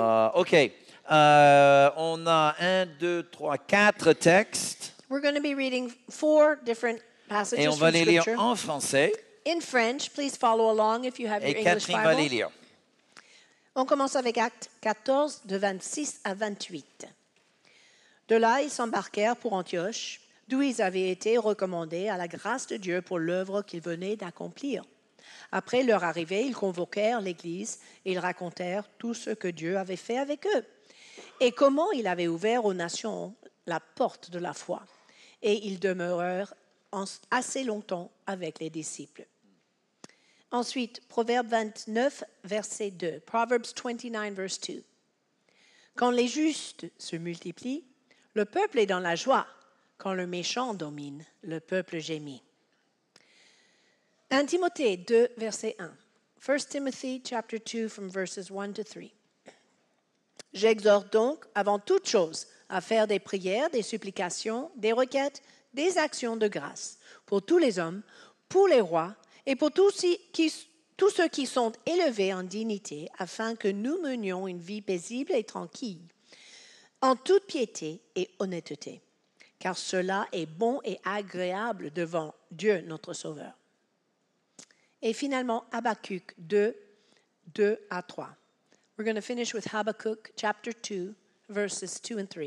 Euh, OK. Euh, on a un, deux, trois, quatre textes. We're going to be reading four different passages Et on va les lire en français. In French, please follow along if you have Et your English Catherine va les lire. On commence avec Acte 14, de 26 à 28. De là, ils s'embarquèrent pour Antioche, d'où ils avaient été recommandés à la grâce de Dieu pour l'œuvre qu'ils venaient d'accomplir. Après leur arrivée, ils convoquèrent l'Église et ils racontèrent tout ce que Dieu avait fait avec eux et comment il avait ouvert aux nations la porte de la foi. Et ils demeurèrent assez longtemps avec les disciples. Ensuite, Proverbe 29, verset 2. Proverbs 29, verset 2. Quand les justes se multiplient, le peuple est dans la joie. Quand le méchant domine, le peuple gémit. 1 Timothée 2, verset 1. 1 Timothy chapter 2 from 1 to 3. J'exhorte donc avant toute chose à faire des prières, des supplications, des requêtes, des actions de grâce pour tous les hommes, pour les rois et pour tous ceux qui sont élevés en dignité, afin que nous menions une vie paisible et tranquille, en toute piété et honnêteté, car cela est bon et agréable devant Dieu notre Sauveur et finalement, Habakkuk 2, 2 à 3. We're going to finish with Habakkuk chapter 2, verses 2 and 3.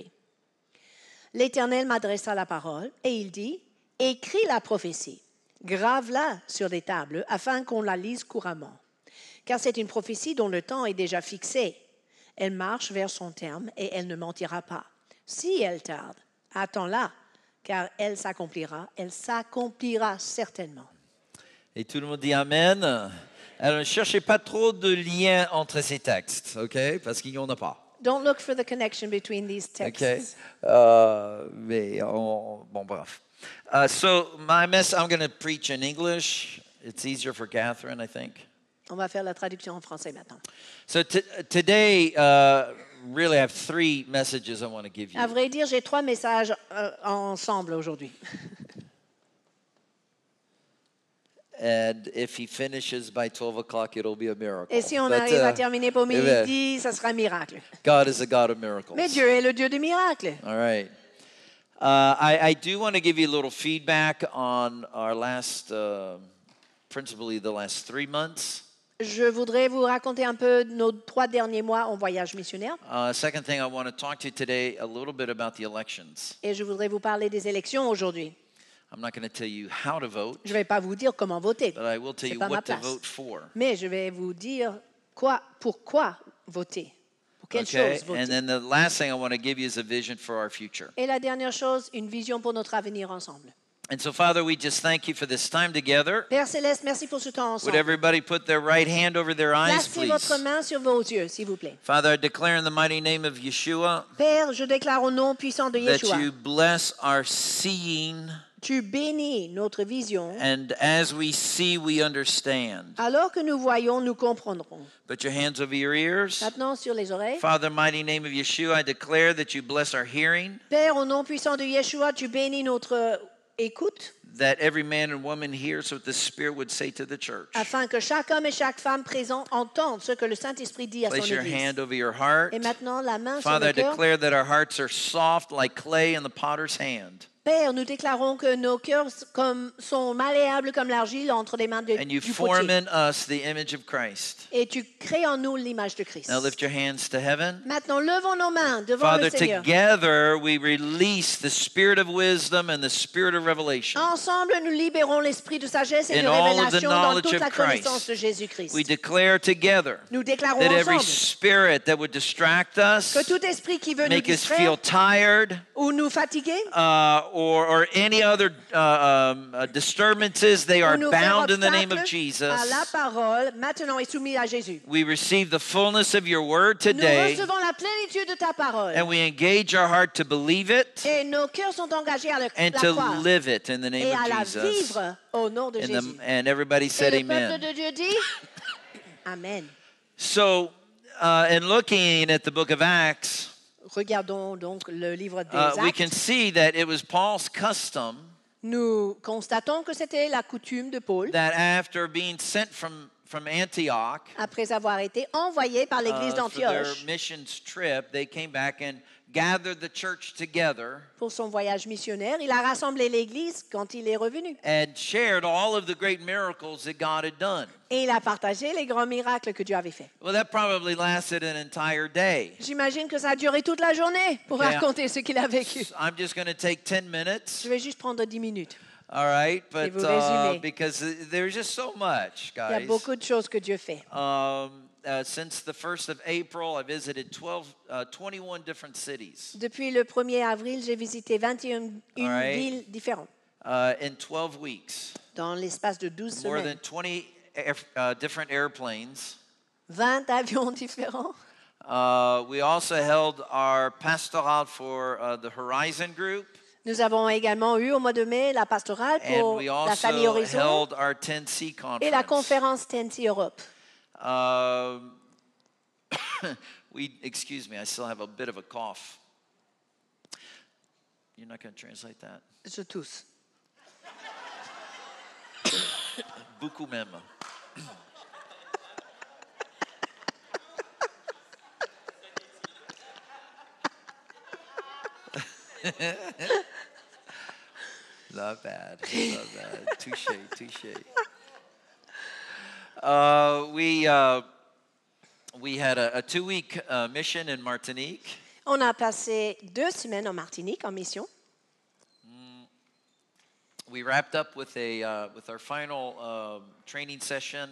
L'Éternel m'adressa la parole et il dit, Écris la prophétie, grave-la sur des tables afin qu'on la lise couramment, car c'est une prophétie dont le temps est déjà fixé. Elle marche vers son terme et elle ne mentira pas. Si elle tarde, attends-la, car elle s'accomplira, elle s'accomplira certainement. Et tout le monde dit Amen. Alors, ne cherchez pas trop de liens entre ces textes, OK? Parce qu'il n'y en a pas. Don't look for the connection between these texts. Okay. Euh, mais bon, bref. Uh, so, my message, I'm going to preach in English. It's easier for Catherine, I think. On va faire la traduction en français maintenant. So, today, uh, really, I have three messages I want to give you. À vrai dire, j'ai trois messages euh, ensemble aujourd'hui. And if he finishes by 12 o'clock, it'll be a miracle. Et si on But, arrive uh, à terminer pour midi, ça sera un miracle. God is a God of miracles. Mais Dieu est le Dieu des miracles. All right. Uh, I, I, do want to give you a little feedback on our last, uh, principally the last three months. Je voudrais vous raconter un peu nos trois derniers mois en voyage missionnaire. Uh, second thing, I want to talk to you today a little bit about the elections. Et je voudrais vous parler des élections aujourd'hui. I'm not going to tell you how to vote. Je ne vais pas vous dire comment voter. But I will tell you pas what ma place. to vote for. Mais je vais vous dire quoi, pourquoi voter. Pour quelle okay. chose voter. And then the last thing I want to give you is a vision for our future. Et la dernière chose, une vision pour notre avenir ensemble. And so, Father, we just thank you for this time together. Père céleste, merci pour ce temps ensemble. Would everybody put their right hand over their eyes, Placez please? votre main sur vos yeux, s'il vous plaît. Father, I declare in the mighty name of Yeshua. Père, je déclare au nom puissant de Yeshua. That you bless our seeing. Tu bénis notre vision. And as we see, we understand. Alors que nous voyons, nous comprendrons. Put your hands over your ears. Maintenant sur les oreilles. Father, mighty name of Yeshua, I declare that you bless our hearing. Père, au nom puissant de Yeshua, tu bénis notre écoute. That every man and woman hears what the Spirit would say to the church. Afin que chaque homme et chaque femme présent entende ce que le Saint-Esprit dit à Place son your église. hand over your heart. Et maintenant la main Father, sur le cœur. Father, I declare that our hearts are soft like clay in the potter's hand. Père, nous déclarons que nos cœurs comme, sont malléables comme l'argile entre les mains de And you du form in us the image Christ. Et tu crées en nous l'image de Christ. Maintenant, levons nos mains devant Father, le Seigneur. together we release the spirit of wisdom and the spirit of revelation. Ensemble, nous libérons l'esprit de sagesse et de révélation dans toute la connaissance de Jésus-Christ. We declare together nous déclarons that every spirit that would distract us, que tout esprit qui veut make nous distraire, ou nous fatiguer, uh, or, or any other uh, um, uh, disturbances, they are bound in the name of Jesus. La parole maintenant est à Jésus. We receive the fullness of your word today. Nous recevons la plénitude de ta parole. And we engage our heart to believe it. Et nos cœurs sont engagés à le, and to croire. live it in the name Et of à Jesus. vivre au nom de and, Jésus. The, and everybody said Et amen. peuple de Dieu dit, amen. So, uh, in looking at the book of Acts, Regardons donc le livre des Uh, we can Actes. see that it was Paul's custom Nous constatons que c'était la coutume de Paul, that after being sent from, from Antioch après avoir été envoyé par l'église uh, for their d'Antioche trip, they came back and church together. Pour son voyage missionnaire, il a mhm. rassemblé l'église quand il est revenu. Et il a partagé les grands miracles que Dieu avait fait. that probably an entire day. J'imagine que ça a duré toute la journée pour raconter ce qu'il a vécu. I'm just going to take minutes. Je vais juste prendre 10 minutes. All right, but uh, just so much, guys. Il y a beaucoup de choses que Dieu fait. Um, Uh, since the 1st of April, I visited 12, uh, 21 different cities. Depuis le 1er avril, j'ai visité 21 une right. villes différentes. Uh, in 12 weeks. Dans l'espace de 12 semaines. More than 20 uh, different airplanes. 20 avions différents. Uh, we also held our pastoral for the Horizon Group. Nous avons également eu au mois de mai la pastorale pour la famille Horizon et la conférence TNT Europe. Um, we, excuse me, I still have a bit of a cough. You're not going to translate that? It's a tooth. Beaucoup même. Not bad. Not bad. Touche, touche. Uh, we, uh, we had a, a two-week uh, mission in Martinique. On a passé deux semaines en Martinique en mission. Mm. We wrapped up with, a, uh, with our final uh, training session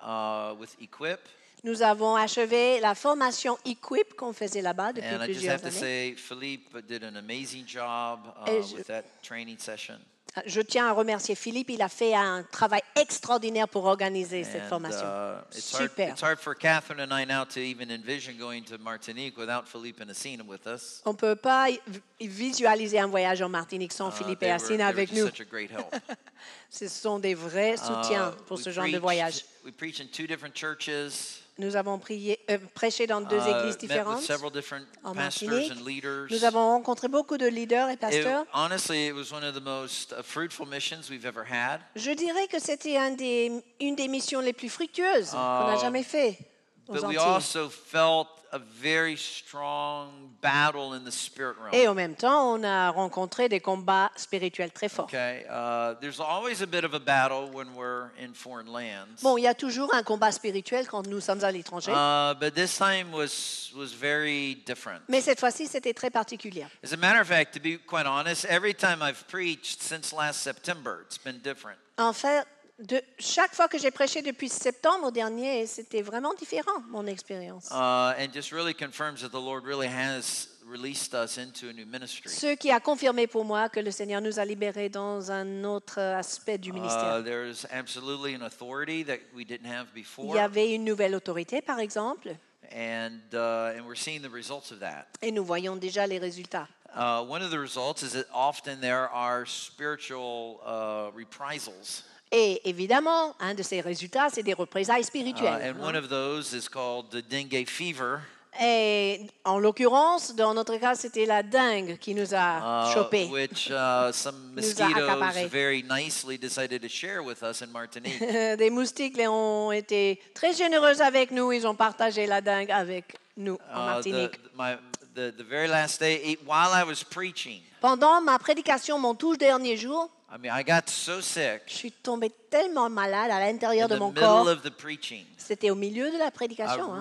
uh, with Equip. Nous avons achevé la formation Equip qu'on faisait là-bas depuis And I just have to say, Philippe did an amazing job uh, je- with that training session je tiens à remercier Philippe. Il a fait un travail extraordinaire pour organiser cette formation. Uh, Super. on ne On peut pas visualiser un voyage en Martinique sans uh, Philippe et Assine avec nous. ce sont des vrais uh, soutiens pour ce genre de voyage. Nous avons prié, euh, prêché dans deux euh, églises différentes en Martinique. Nous avons rencontré beaucoup de leaders et pasteurs. Uh, Je dirais que c'était un des, une des missions les plus fructueuses qu'on a euh, jamais fait aux Antilles a very strong battle in the spirit realm. Et en même temps, on a rencontré des combats spirituels très forts. Okay, uh, there's always a bit of a battle when we're in foreign lands. Bon, il y a toujours un combat spirituel quand nous sommes à l'étranger. Uh, but this time was was very different. Mais cette fois-ci, c'était très particulier. As a matter of fact, to be quite honest, every time I've preached since last September, it's been different. En fait, de, chaque fois que j'ai prêché depuis septembre dernier, c'était vraiment différent, mon expérience. Ce qui a confirmé pour moi que le Seigneur nous a libérés dans un autre aspect du uh, ministère. Il y avait une nouvelle autorité, par exemple. Uh, Et nous voyons déjà les résultats. un des résultats que souvent il y a des et évidemment, un de ces résultats, c'est des représailles spirituelles. Uh, hein. Et en l'occurrence, dans notre cas, c'était la dengue qui nous a uh, chopés. Des moustiques les ont été très généreux avec nous. Ils ont partagé la dengue avec nous en Martinique. Pendant ma prédication, mon tout dernier jour. Je suis tombé tellement malade à l'intérieur de mon corps. C'était au milieu de la prédication.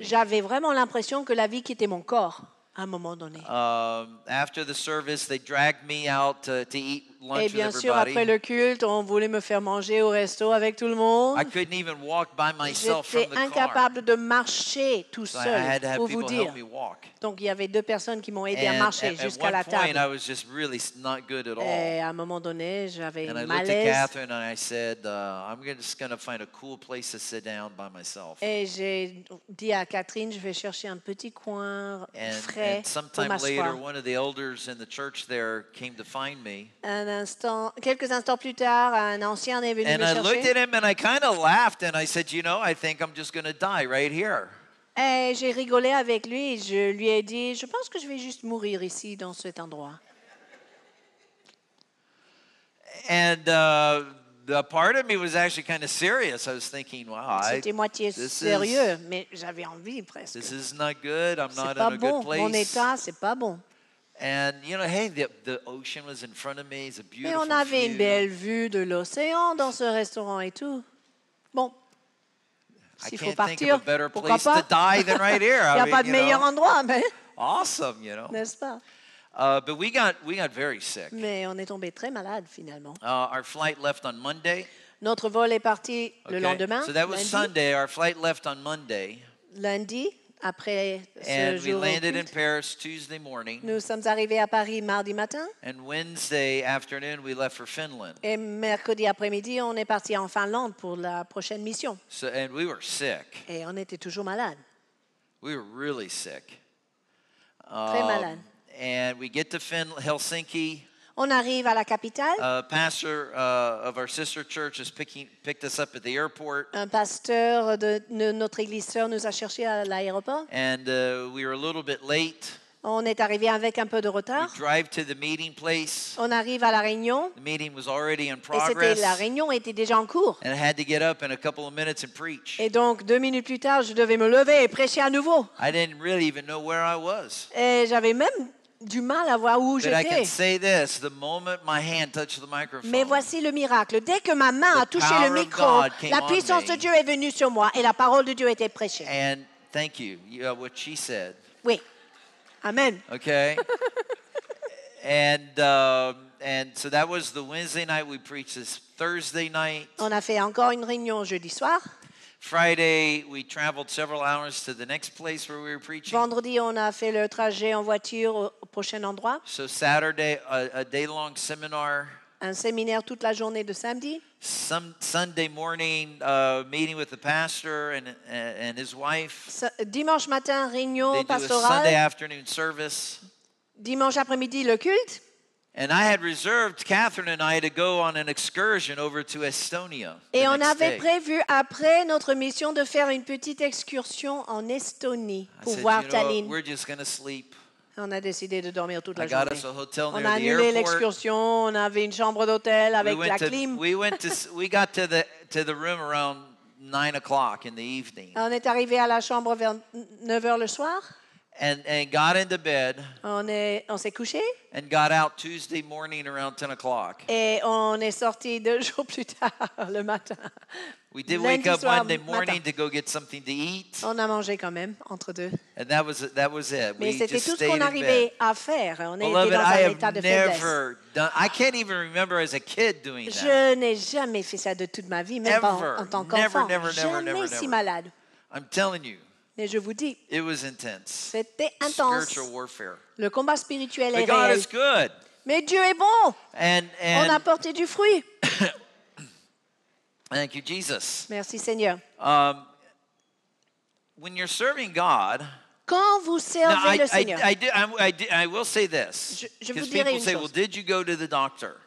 J'avais vraiment l'impression que la vie quittait mon corps à un moment donné. Um, after the service, they dragged me out to, to et eh bien sûr, après le culte, on voulait me faire manger au resto avec tout le monde. J'étais incapable de marcher tout seul, pour vous dire. Donc, il y avait deux personnes qui m'ont aidé à marcher jusqu'à la table. Et eh, à un moment donné, j'avais une malaise. Et j'ai dit à Catherine, je vais chercher un petit coin frais pour m'asseoir. Un un instant, quelques instants plus tard, un ancien est venu and me I looked chercher. at him and I kind of laughed and I said, You know, I think I'm just going to die right here. Et j'ai rigolé avec lui et je lui ai dit, je pense que je vais juste mourir ici, dans cet endroit. And uh, the part of me was actually kind of serious. I was thinking, wow, C'était moitié this is, sérieux, mais j'avais envie presque. this is not good. I'm C'est not pas in a bon. good Mon place. état, c'est pas bon. And, you know, hey, the, the ocean in front of me. It's Et on avait view. une belle vue de l'océan dans ce restaurant et tout. Bon, s'il faut partir, pourquoi pas? Il n'y a pas de meilleur endroit, mais. Awesome, you know. N'est-ce pas? Uh, but we got, we got very sick. Mais on est tombé très malade finalement. Uh, our flight left on Monday. Notre vol est parti okay. le lendemain. So that was lundi. Sunday. Our flight left on Monday. Lundi, après ce and we jour. au landed in Paris Tuesday morning. Nous sommes arrivés à Paris mardi matin And Wednesday afternoon, we left for Finland. et mercredi après-midi, on est parti en Finlande pour la prochaine mission. So, and we were sick. Et on était toujours malades. We were really sick. Très um, malade. and we get to fin- Helsinki, On arrive à la capitale. Un pasteur de notre église sœur nous a cherché à l'aéroport. Uh, On est arrivé avec un peu de retard. On arrive à la réunion. Et la réunion était déjà en cours. Et donc deux minutes plus tard, je devais me lever et prêcher à nouveau. Et j'avais même du mal à voir où j'étais. Mais voici le miracle. Dès que ma main a touché le micro, la puissance de Dieu est venue sur moi et la parole de Dieu a été prêchée. Oui. Amen. Okay. and um, and so that was the Wednesday night we this Thursday night. On a fait encore une réunion jeudi soir. Friday, we traveled several hours to the next place where we were preaching. Vendredi, on a fait le trajet en voiture au, prochain endroit. So Saturday, a, day-long seminar. Un séminaire toute la journée de samedi. Some Sunday morning uh, meeting with the pastor and uh, and his wife. Dimanche matin, réunion pastorale. Sunday afternoon service. Dimanche après-midi, le culte. Et on avait prévu après notre mission de faire une petite excursion en Estonie pour voir Tallinn. On a décidé de dormir toute la journée. On a annulé l'excursion, on avait une chambre d'hôtel avec la clim. we went we got to the, to the room around 9 o'clock in the evening. On est arrivé à la chambre vers 9 h le soir and, and got into bed. On est on s'est couché. And got out Tuesday morning around 10 o'clock. Et on est sorti deux jours plus tard le matin. We did Lundi wake up Monday morning matin. to go get something to eat. On a mangé quand même entre deux. And that was that was it. Mais c'était tout ce qu'on arrivait à faire. On était dans un I état de never Done, I can't even remember as a kid doing that. Je n'ai jamais fait ça de toute ma vie, même pas en, en tant qu'enfant. Jamais never, never, si never. malade. I'm telling you. Mais je vous dis, c'était intense. Le combat spirituel est réel. Mais Dieu est bon. And, and On a porté du fruit. Thank you, Jesus. Merci Seigneur. Um, when you're serving God, quand vous servez now, I, le Seigneur, I, I, will say this. Je, vous dirai people une say, chose. Well, did you go to the doctor?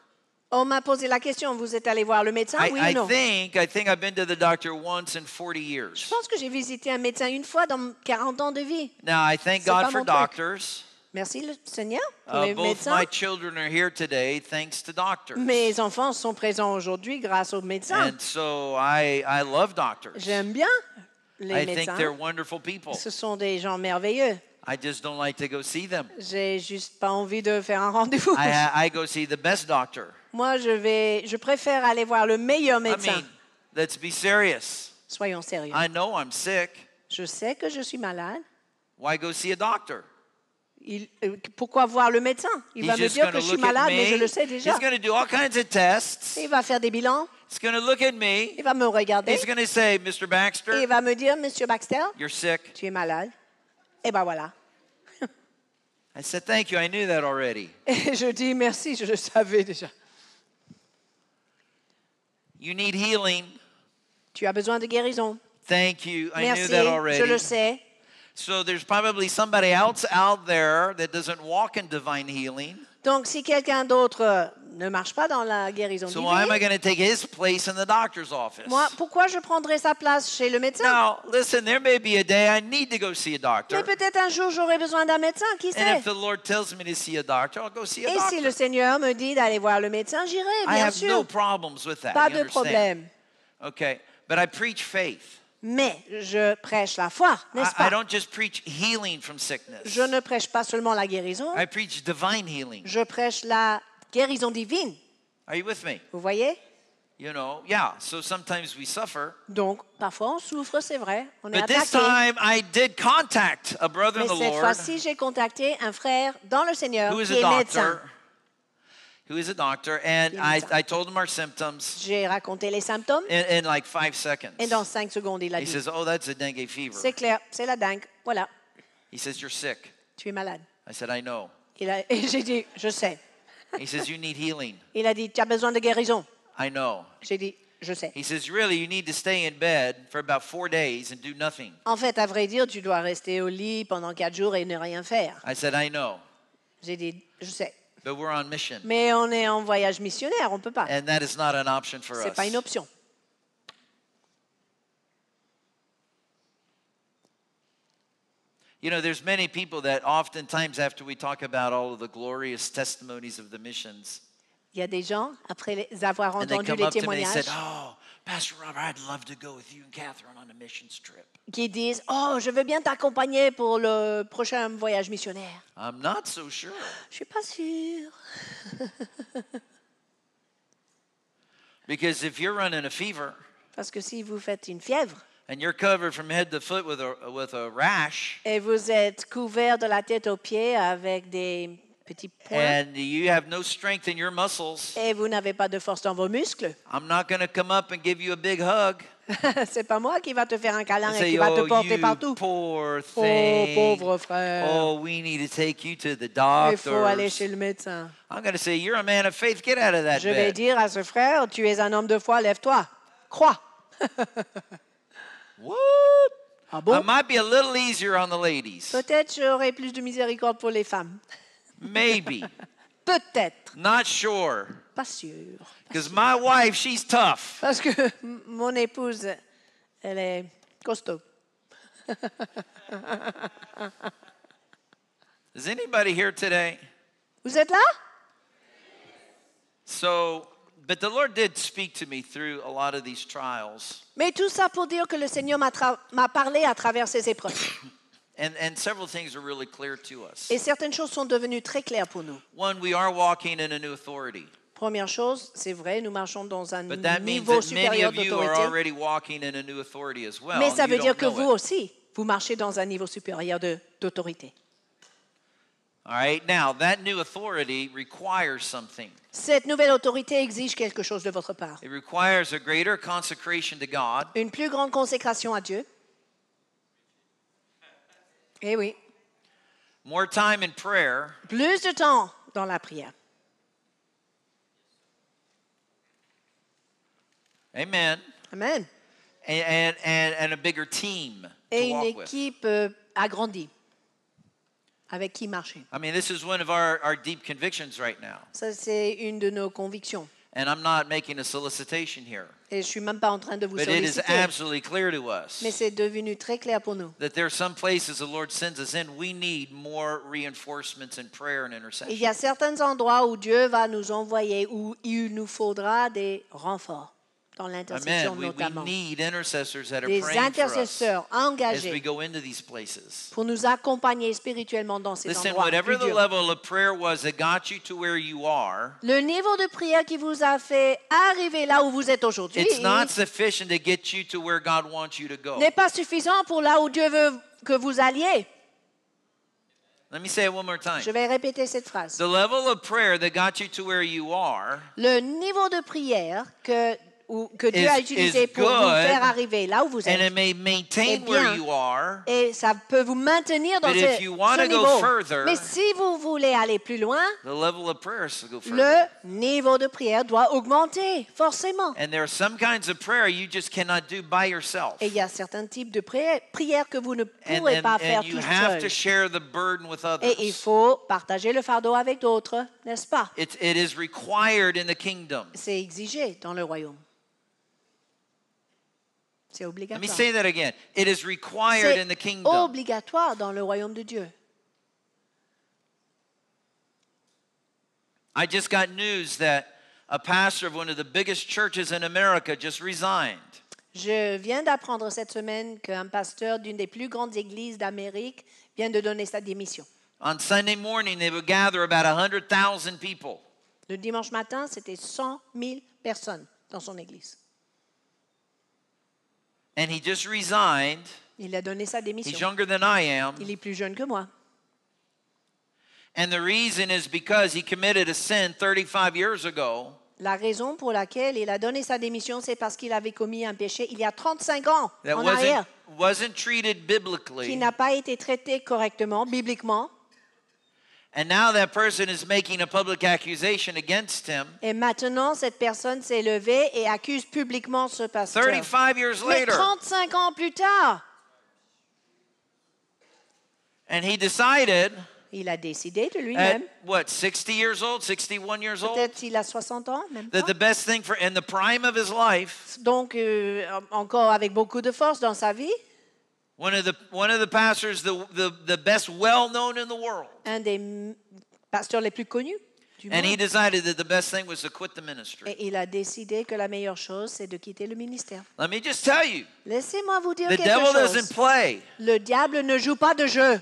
On m'a posé la question, vous êtes allé voir le médecin, oui ou I non? think I think I've been to the doctor once in 40 Je pense que j'ai visité un médecin une fois dans 40 ans de vie. Now I thank God for doctors. Merci le Seigneur uh, pour Uh, les both médecins. my children are here today thanks to doctors. Mes enfants sont présents aujourd'hui grâce aux médecins. And so I I love doctors. J'aime bien les I think they're médecins. wonderful people. Ce sont des gens merveilleux. I just don't like to go see them. J'ai juste pas envie de faire un rendez-vous. I I go see the best doctor. Moi, je, vais, je préfère aller voir le meilleur médecin. Soyons sérieux. Je sais que je suis malade. Why go see a doctor? Euh, pourquoi voir le médecin Il va me dire que je suis malade, mais je le sais déjà. Il va faire des bilans. Il va me regarder. il va me dire, Monsieur Baxter, tu es malade. Et ben voilà. Et je dis merci, je le savais déjà. You need healing. Tu as besoin de guérison. Thank you. I Merci, knew that already. je le sais. So there's probably somebody else out there that doesn't walk in divine healing. Donc si quelqu'un d'autre euh, ne marche pas dans la guérison so divine. why am I going to take his place in the doctor's office? Moi, pourquoi je prendrais sa place chez le médecin? Now, listen, there may be a day I need to go see a doctor. Mais peut-être un jour j'aurai besoin d'un médecin, qui sait? And if the Lord tells me to see a doctor, I'll go see a Et doctor. Et si le Seigneur me dit d'aller voir le médecin, j'irai, bien I have sûr. no problems with that. Pas de problème. Okay, but I preach faith. mais je prêche la foi, n'est-ce pas? I don't just preach healing from sickness. Je ne prêche pas seulement la guérison. I preach divine healing. Je prêche la Guérison divine. Are you with me? Vous voyez? You know, yeah. So sometimes we suffer. Donc parfois on souffre, c'est vrai. On est attaqué. this time I did contact a brother Mais in the cette Lord. cette fois-ci, j'ai contacté un frère dans le Seigneur qui est médecin. Who is a doctor, and I, I told him our symptoms. J'ai raconté les symptômes. In, in, like five seconds. Et dans cinq secondes, il a he dit. He says, "Oh, that's a dengue fever." C'est clair, c'est la dengue. Voilà. He says, "You're sick." Tu es malade. I said, "I know." Il a, et j'ai dit, je sais. He says, you need healing. Il a dit, tu as besoin de guérison. I know. J'ai dit, je sais. He says, really, you need to stay in bed for about four days and do nothing. En fait, à vrai dire, tu dois rester au lit pendant quatre jours et ne rien faire. I said, I know. J'ai dit, je sais. But we're on mission. Mais on est en voyage missionnaire, on peut pas. And that is not an option for us. C'est pas une option. You know, there's many people that oftentimes after we talk about all of the glorious testimonies of the missions, Il y a des gens, après les avoir entendu les témoignages, qui disent Oh, je veux bien t'accompagner pour le prochain voyage missionnaire. I'm not so sure. Je suis pas sûr. Because if you're running a fever, Parce que si vous faites une fièvre, et vous êtes couvert de la tête aux pieds avec des petits points. Et vous n'avez pas de force dans vos muscles. I'm not going pas moi qui va te faire un câlin et qui va te oh, porter partout. oh, pauvre frère. Oh, we need to take you to Il faut aller chez le médecin. Je vais dire à ce frère, tu es un homme de foi, lève-toi, crois. What? Ah bon? I might be a little easier on the ladies. Peut-être j'aurai plus de miséricorde pour les femmes. Maybe. Peut-être. Not sure. Pas sûr. Because my wife, she's tough. Parce que mon épouse, elle est costaud. Is anybody here today? Vous êtes là? So Mais tout ça pour dire que le Seigneur m'a parlé à travers ces épreuves. Et certaines choses sont devenues très claires pour nous. we are walking in a new authority. Première chose, c'est vrai, nous marchons dans un niveau supérieur d'autorité. Mais ça veut dire que vous aussi, vous marchez dans un niveau supérieur d'autorité. All right, now that new authority requires something. Cette nouvelle autorité exige quelque chose de votre part. It requires a greater consecration to God. Une plus grande consécration à Dieu. Eh oui. More time in prayer. Plus de temps dans la prière. Amen. Amen. And, and, and, a bigger team. Et to une walk équipe with. Euh, agrandie avec qui marcher. I mean, this is one of our, our deep convictions right now. Ça, c'est une de nos convictions. And I'm not making a solicitation here. Et je suis même pas en train de vous solliciter. But it is absolutely clear to us Mais c'est devenu très clair pour nous. that there are some places the Lord sends us in, we need more reinforcements in prayer and intercession. Il y a certains endroits où Dieu va nous envoyer, où il nous faudra des renforts dans l'intercession notamment. Des intercesseurs engagés pour nous accompagner spirituellement dans ces endroits. le niveau de prière qui vous a fait arriver là où vous êtes aujourd'hui n'est pas suffisant pour là où Dieu veut que vous alliez. Je vais répéter cette phrase. le niveau de prière que que Dieu a utilisé pour vous faire arriver là où vous êtes et ça peut vous maintenir dans ce, niveau. Mais si vous voulez aller plus loin, le niveau de prière doit augmenter, forcément. Et il y a certains types de prières, que vous ne pourrez pas faire tout seul. Et il faut partager le fardeau avec d'autres, n'est-ce pas? C'est exigé dans le royaume. C'est obligatoire. Let me say that again. It is required in the kingdom. C'est obligatoire dans le royaume de Dieu. I just got news that a pastor of one of the biggest churches in America just resigned. Je viens d'apprendre cette semaine qu'un pasteur d'une des plus grandes églises d'Amérique vient de donner sa démission. On Sunday morning, they would gather about 100,000 people. Le dimanche matin, c'était 100 000 personnes dans son église. Il a donné sa démission. Il est plus jeune que moi. a 35 La raison pour laquelle il a donné sa démission, c'est parce qu'il avait commis un péché il y a 35 ans il en arrière, qui n'a pas été traité correctement, bibliquement. And now that person is making a public accusation against him. Et maintenant, cette personne s'est levée et accuse publiquement ce pasteur. 35 years later. Mais 35 ans plus tard. And he decided. Il a décidé de lui-même. What, 60 years old, 61 years old? Peut-être il a 60 ans, même pas. That the best thing for in the prime of his life. Donc euh, encore avec beaucoup de force dans sa vie. One of the, one of the pastors, the, the, the best well known in the world. Un des pasteurs les plus connus And he decided that the best thing was to quit the ministry. Et il a décidé que la meilleure chose, c'est de quitter le ministère. Let me just tell you, Laissez-moi vous dire quelque chose. the devil chose. doesn't play. Le diable ne joue pas de jeu.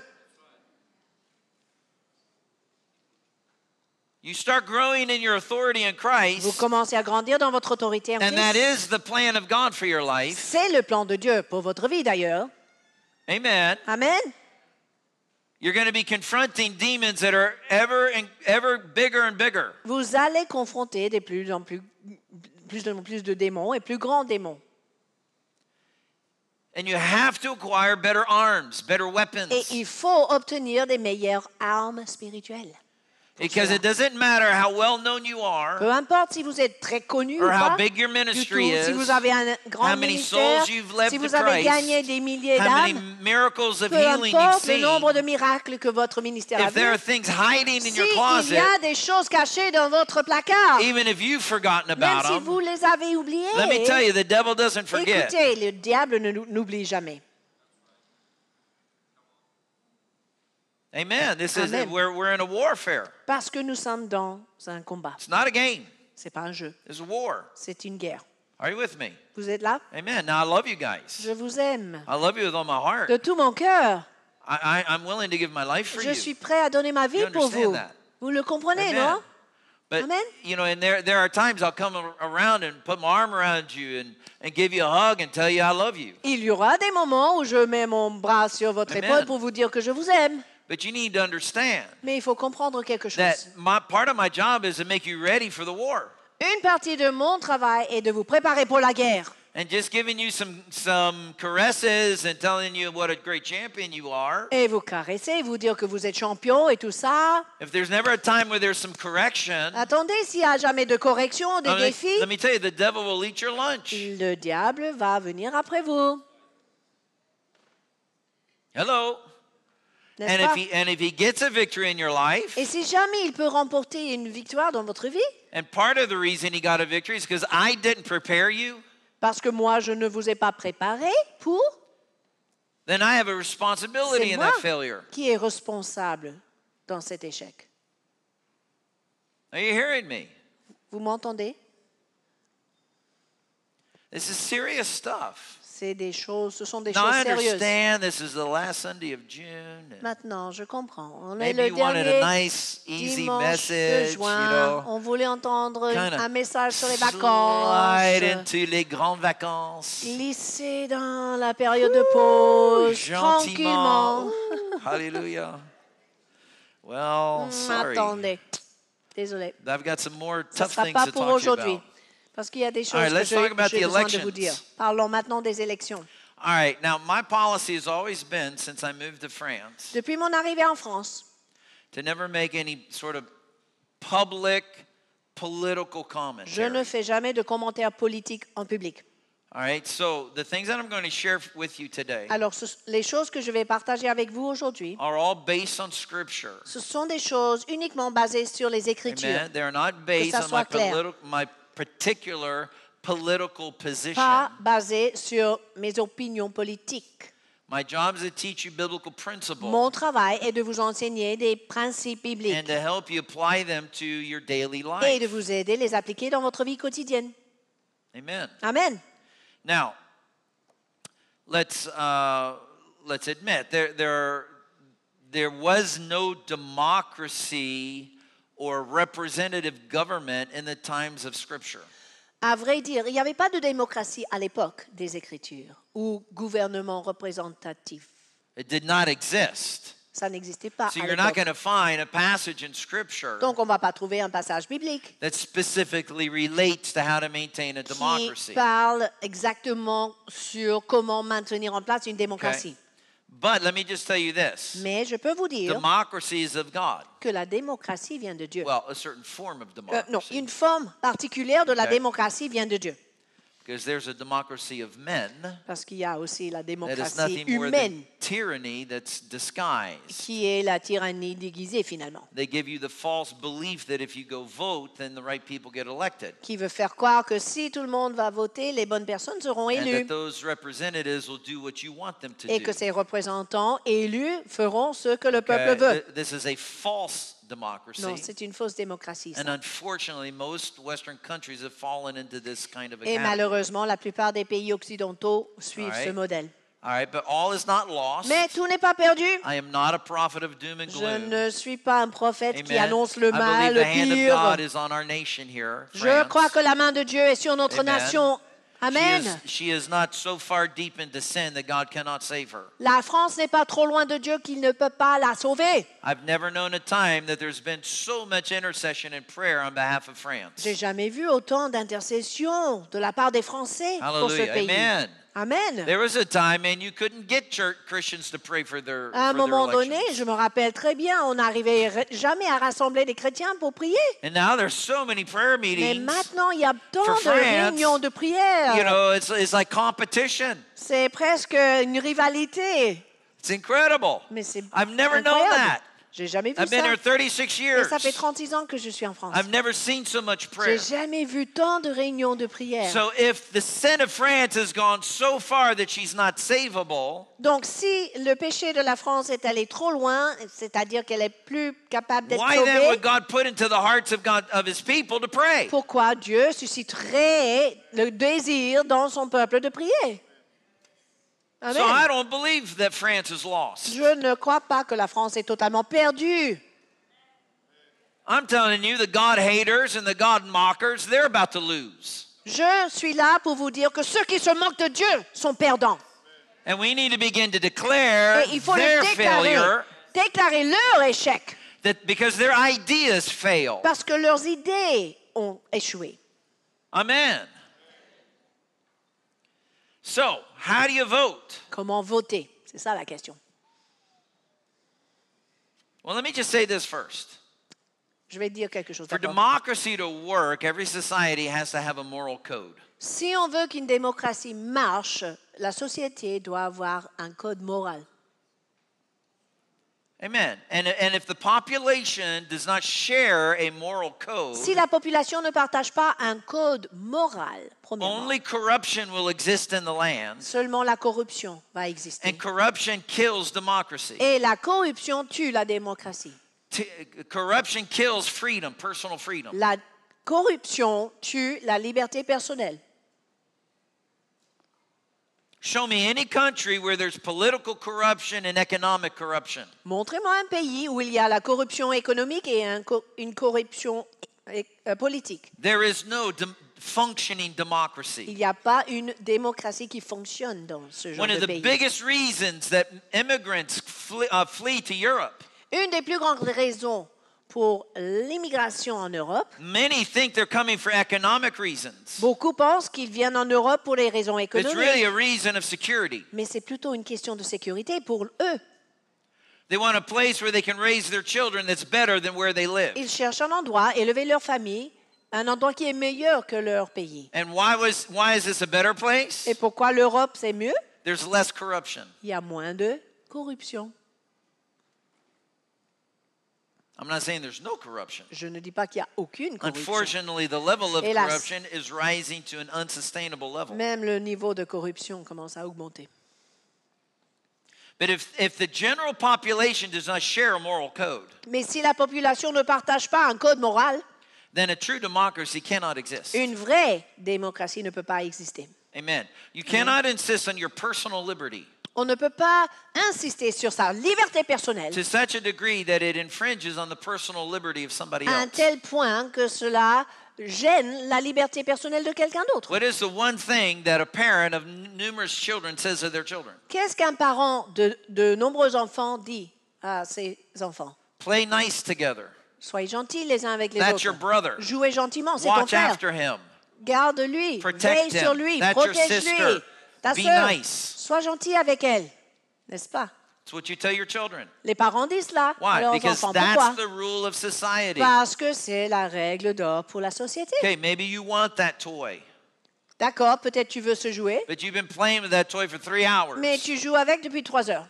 You start growing in your authority in Christ. Vous commencez à grandir dans votre autorité en Christ. And that is the plan of God for your life. C'est le plan de Dieu pour votre vie d'ailleurs. Amen. Amen. You're going to be confronting demons that are ever and ever bigger and bigger. Vous allez confronter de plus en plus plus en plus de démons et plus grands démons. And you have to acquire better arms, better weapons. Et il faut obtenir des meilleures armes spirituelles. Because it doesn't matter how well known you are, peu importe si vous êtes très connu ou pas, ministry si vous avez un grand ministère, si vous avez gagné des milliers d'âmes, peu importe le nombre de miracles que votre ministère a vu, s'il y a des choses cachées dans votre placard, même si vous les avez oubliées, écoutez, le diable ne n'oublie jamais. Amen. This is we're we're in a warfare. Parce que nous sommes dans un combat. It's not a game. C'est pas un jeu. It's a war. C'est une guerre. Are you with me? Vous êtes là? Amen. Now I love you guys. Je vous aime. I love you with all my heart. De tout mon cœur. I, I, I'm willing to give my life for Je you. suis prêt à donner ma vie pour vous. That? Vous le comprenez, Amen. non? But, Amen. You know, and there, there are times I'll come around and put my arm around you and, and give you a hug and tell you I love you. Il y aura des moments où je mets mon bras sur votre Amen. épaule pour vous dire que je vous aime. But you need to understand Mais il faut comprendre quelque chose. that my, part of my job is to make you ready for the war. Une partie de mon travail est de vous préparer pour la guerre. And just giving you some, some caresses and telling you what a great champion you are. Et vous caresser, vous dire que vous êtes champion et tout ça. If there's never a time where there's some correction, Attendez, s'il y a jamais de correction, de défis. défi, let me tell you, the devil will eat your lunch. le diable va venir après vous. Hello. And if, he, and if he gets a victory in your life, Et si jamais il peut remporter une victoire dans votre vie, and part of the reason he got a victory is because I didn't prepare you, parce que moi je ne vous ai pas préparé pour, then I have a responsibility in that failure. qui est responsable dans cet échec. Are you hearing me? Vous m'entendez? This is serious stuff des choses, ce sont des choses Maintenant, je comprends. On est le dernier de On voulait entendre un message sur les vacances. into vacances. Glisser dans la période de pause, tranquillement. Hallelujah. Well, hmm, Désolé. I've got some more pour aujourd'hui. Parce qu'il y a des choses right, que j'ai besoin de vous dire. Parlons maintenant des élections. All right, now my policy has always been since I moved to France. Depuis mon arrivée en France. To never make any sort of public political comment. Je ne fais jamais de commentaires politiques en public. All right, so the things that I'm going to share with you today. Alors ce, les choses que je vais partager avec vous aujourd'hui. Are all based on scripture. Ce sont des choses uniquement basées sur les écritures. Amen. are not based on my, politi my particular political position. Pas basé sur mes opinions politiques. My job is to teach you biblical principles Mon travail est de vous enseigner des principes bibliques and to help you apply them to your daily life. et de vous aider les appliquer dans votre vie quotidienne. Amen. Amen. Now, let's uh, let's admit there there there was no democracy or representative government in the times of Scripture. À vrai dire, il n'y avait pas de démocratie à l'époque des Écritures ou gouvernement représentatif. It did not exist. Ça n'existait pas. So à you're not going to find a passage in Scripture Donc on ne va pas trouver un passage biblique that specifically relates to how to maintain a democracy. qui parle exactement sur comment maintenir en place une démocratie. Okay. Mais je peux vous dire que la démocratie vient de Dieu. Euh, non, une forme particulière de la démocratie vient de Dieu. Because there's a democracy of men. Parce qu'il y a aussi la démocratie humaine. Tyranny that's disguised. Qui est la tyrannie déguisée finalement. They give you the false belief that if you go vote, then the right people get elected. Qui veut faire croire que si tout le monde va voter, les bonnes personnes seront élues. And that those representatives will do what you want them to Et do. Et que ces représentants élus feront ce que le okay. peuple veut. This is a false non, c'est une fausse démocratie. Et malheureusement, la plupart des pays occidentaux suivent ce modèle. Mais tout n'est pas perdu. Je ne suis pas un prophète qui annonce le mal, le pire. Je crois que la main de Dieu est sur notre nation la France n'est pas trop loin de Dieu qu'il ne peut pas la sauver. J'ai jamais vu autant d'intercession de la part des Français pour ce pays. Amen. There was a time, and you couldn't get church Christians to pray for their. À un moment donné, je me rappelle très bien, on n'arrivait jamais à rassembler des chrétiens pour prier. And now there's so many prayer meetings. Mais maintenant, il y a tant de France, réunions de prière. You know, it's, it's like competition. C'est presque une rivalité. It's incredible. Mais c'est I've never incroyable. known that. J'ai jamais vu ça. ça fait 36 ans que je suis en France. J'ai jamais vu tant de réunions de prière. Donc si le péché de la France est allé trop loin, c'est-à-dire qu'elle est plus capable d'être sauvée. Pourquoi Dieu susciterait le désir dans son peuple de prier? Amen. So I don't believe that France is lost. Je ne crois pas que la France est totalement perdue. I'm telling you, the God haters and the God mockers, they're about to lose. Je suis là pour vous dire que ceux qui se moquent de Dieu sont perdants. And we need to begin to declare Et il faut their déclarer, failure. déclarer leur échec. That because their ideas fail. Parce que leurs idées ont échoué. Amen. So, How do you vote? Comment voter? C'est ça la question. Well, let me just say this first. Je vais dire quelque chose. For democracy to work, every society has to have a moral code. Si on veut qu'une démocratie marche, la société doit avoir un code moral. Amen. And, and if the population does not share a moral code, si la population ne partage pas un code moral, only corruption will exist in the land. Seulement la corruption va exister. And corruption kills democracy. Et la corruption tue la démocratie. T corruption kills freedom, personal freedom. La corruption tue la liberté personnelle. Show me any country where there's political corruption and economic corruption. Montrez-moi un pays où il y a la corruption économique et un co une corruption euh, politique. There is no de functioning democracy. Il n'y a pas une démocratie qui fonctionne dans ce genre de pays. One of the pays. biggest reasons that immigrants flee, uh, flee to Europe. Une des plus grandes raisons pour l'immigration en Europe. Beaucoup pensent qu'ils viennent en Europe pour des raisons économiques. Mais c'est plutôt une question de sécurité pour eux. Ils cherchent un endroit élever leur famille un endroit qui est meilleur que leur pays. Et pourquoi l'Europe c'est mieux? Il y a moins de corruption. I'm not saying there's no corruption. Je ne dis pas qu'il y a aucune corruption. Unfortunately, the level of Hélas. corruption is rising to an unsustainable level. Même le niveau de corruption commence à augmenter. But if, if the general population does not share a moral code, Mais si la population ne partage pas un code moral, then a true democracy cannot exist. une vraie démocratie ne peut pas exister. Amen. You cannot insist on your personal liberty. On ne peut pas insister sur sa liberté personnelle à un tel point que cela gêne la liberté personnelle de quelqu'un d'autre. Qu'est-ce qu'un parent de, de nombreux enfants dit à ses enfants Soyez gentils les uns avec les autres. Jouez gentiment, c'est ton frère. Garde-lui, veille sur lui, protège-lui. Ta Be sœur, nice. sois gentil avec elle, n'est-ce pas? That's what you tell your children. Les parents disent là. Why? Alors, Because enfants, that's pourquoi? the rule of society. Parce que c'est la règle d'or pour la société. Okay, maybe you want that toy. D'accord, peut-être tu veux ce jouet. But you've been playing with that toy for three hours. Mais tu joues avec depuis trois heures.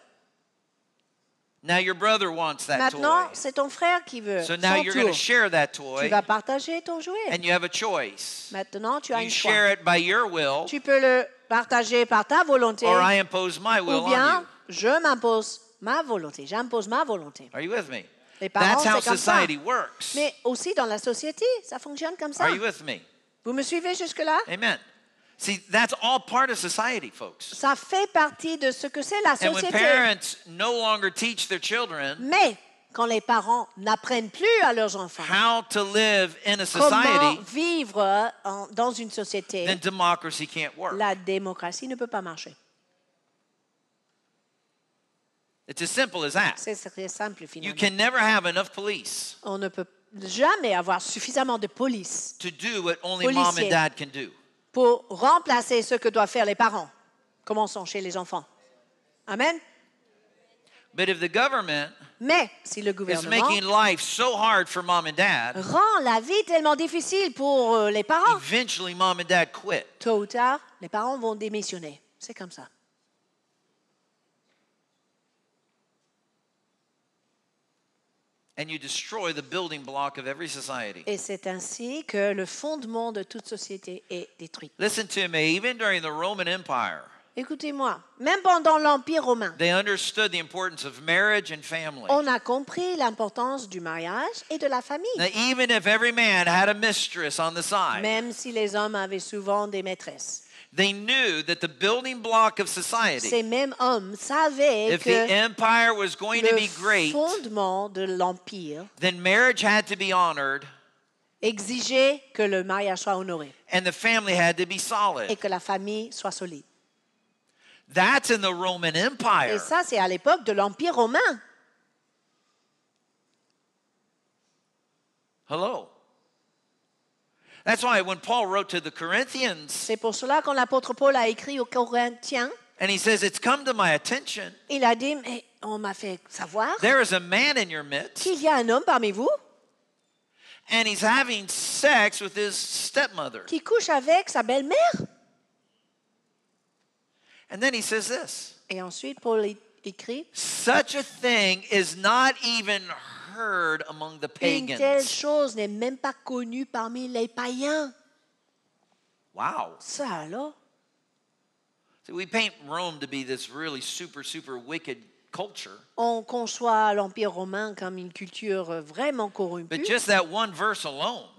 Now your brother wants that Maintenant, toy. c'est ton frère qui veut. So now son you're tour. going to share that toy. Tu vas partager ton jouet. And you have a choice. Maintenant, tu as you une choix. it by your will. Tu peux le partager par ta volonté, or I impose my will ou bien je m'impose ma volonté, j'impose ma volonté. Are you with me? Les parents, That's how comme society ça. works. Mais aussi dans la société, ça fonctionne comme ça. Are you with me? Vous me suivez jusque-là? Amen. See, that's all part of society, folks. Ça fait partie de ce que c'est la société. And when parents no longer teach their children, Mais quand les parents n'apprennent plus à leurs enfants comment vivre dans une société, la démocratie ne peut pas marcher. It's as simple as that. C'est simple finalement. On ne peut jamais avoir suffisamment de police. Pour remplacer ce que doivent faire les parents. Commençons chez les enfants. Amen. But if the government Mais si le gouvernement rend la vie tellement difficile pour euh, les parents, eventually mom and dad quit. tôt ou tard, les parents vont démissionner. C'est comme ça. And you destroy the building block of every society. Et c'est ainsi que le fondement de toute société est détruit. Listen to me, even during the Roman Empire, Écoutez-moi, même pendant l'Empire romain, on a compris l'importance du mariage et de la famille, même si les hommes avaient souvent des maîtresses. Ces mêmes hommes savaient que empire le fondement de l'Empire exigeait que le mariage soit honoré et que la famille soit solide. That's in the Roman Empire. Et ça, c'est à l'époque de l'Empire romain. Hello. That's why when Paul wrote to the Corinthians, c'est pour cela quand l'apôtre Paul a écrit aux Corinthiens, and he says, "It's come to my attention." Il a dit, mais on m'a fait savoir. There is a man in your midst. Qu'il y a un homme parmi vous. And he's having sex with his stepmother. Qui couche avec sa belle-mère. And then he says this. Et ensuite, Paul écrit. Such a thing is not even heard among the pagans. Une telle chose n'est même pas connue parmi les païens. Wow. Ça alors. we paint Rome to be this really super super wicked on conçoit l'Empire romain comme une culture euh, vraiment corrompue.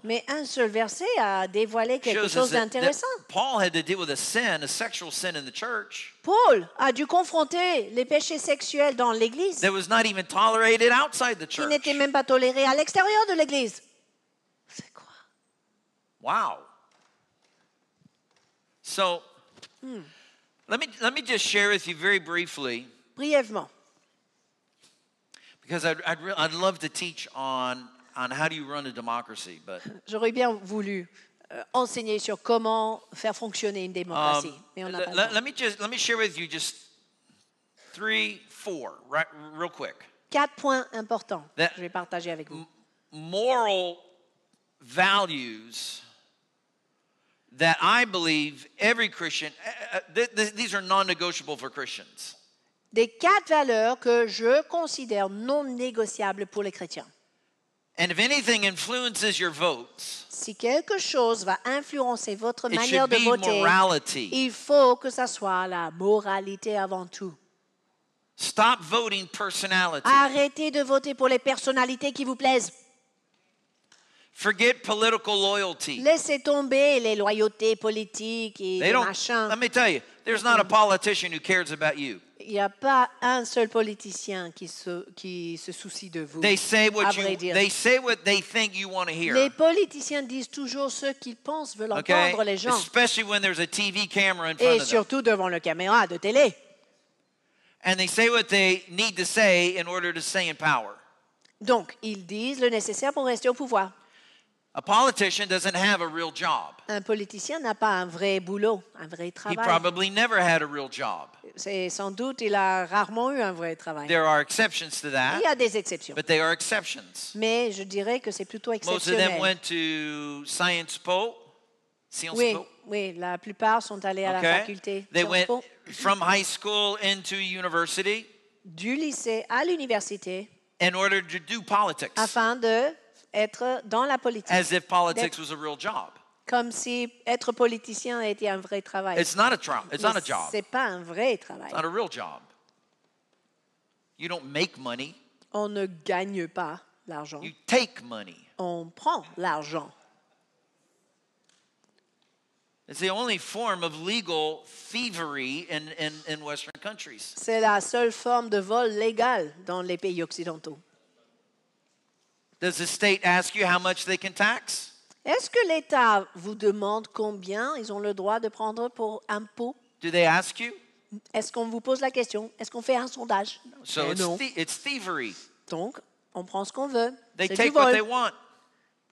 Mais un seul verset a dévoilé quelque chose d'intéressant. Paul a dû confronter les péchés sexuels dans l'Église. Qui n'étaient même pas tolérés à l'extérieur de l'Église. C'est quoi? Wow. So, hmm. let, me, let me just share with you very briefly. Brièvement. Because I'd, I'd, re- I'd love to teach on, on how do you run a democracy, but J'aurais bien voulu euh, enseigner sur comment faire fonctionner une démocratie, um, mais on n'a pas le let me just let me share with you just three, four, right, real quick. Quatre points importants That- que je vais partager avec vous. Moral values that I believe every Christian. uh, uh, uh th- th- these are non-negotiable for Christians. des quatre valeurs que je considère non négociables pour les chrétiens. si quelque chose va influencer votre manière de voter, il faut que ça soit la moralité avant tout. Arrêtez de voter pour les personnalités qui vous plaisent. Laissez tomber les loyautés politiques et machin. machins. Let me tell you, there's not a politician who cares about you. Il n'y a pas un seul politicien qui se, qui se soucie de vous. Les politiciens disent toujours ce qu'ils pensent veulent entendre les gens. Et surtout devant la caméra de télé. Donc, ils disent le nécessaire pour rester au pouvoir. A politician doesn't have a real job. Un politicien n'a pas un vrai boulot, un vrai travail. He probably never had a real job. C'est sans doute il a rarement eu un vrai travail. There are exceptions to that. Il y a des exceptions. But they are exceptions. Mais je dirais que c'est plutôt exceptionnel. Most of them went to Science Po. Sciences oui, po. oui, la plupart sont allés okay. à la faculté. They Sciences went po. from high school into university. Du lycée à l'université. In order to do politics. Afin de être dans la politique. As if politics was a real job. Comme si être politicien était un vrai travail. It's not a, job. it's not a job. C'est pas un vrai travail. It's not a real job. You don't make money. On ne gagne pas l'argent. You take money. On prend l'argent. It's the only form of legal thievery in, in, in Western countries. C'est la seule forme de vol légal dans les pays occidentaux. Est-ce que l'État vous demande combien ils ont le droit de prendre pour impôt? Do they ask you? Est-ce qu'on vous pose la question? Est-ce qu'on fait un sondage? Eh non. Donc, on prend ce qu'on veut. They take what they want.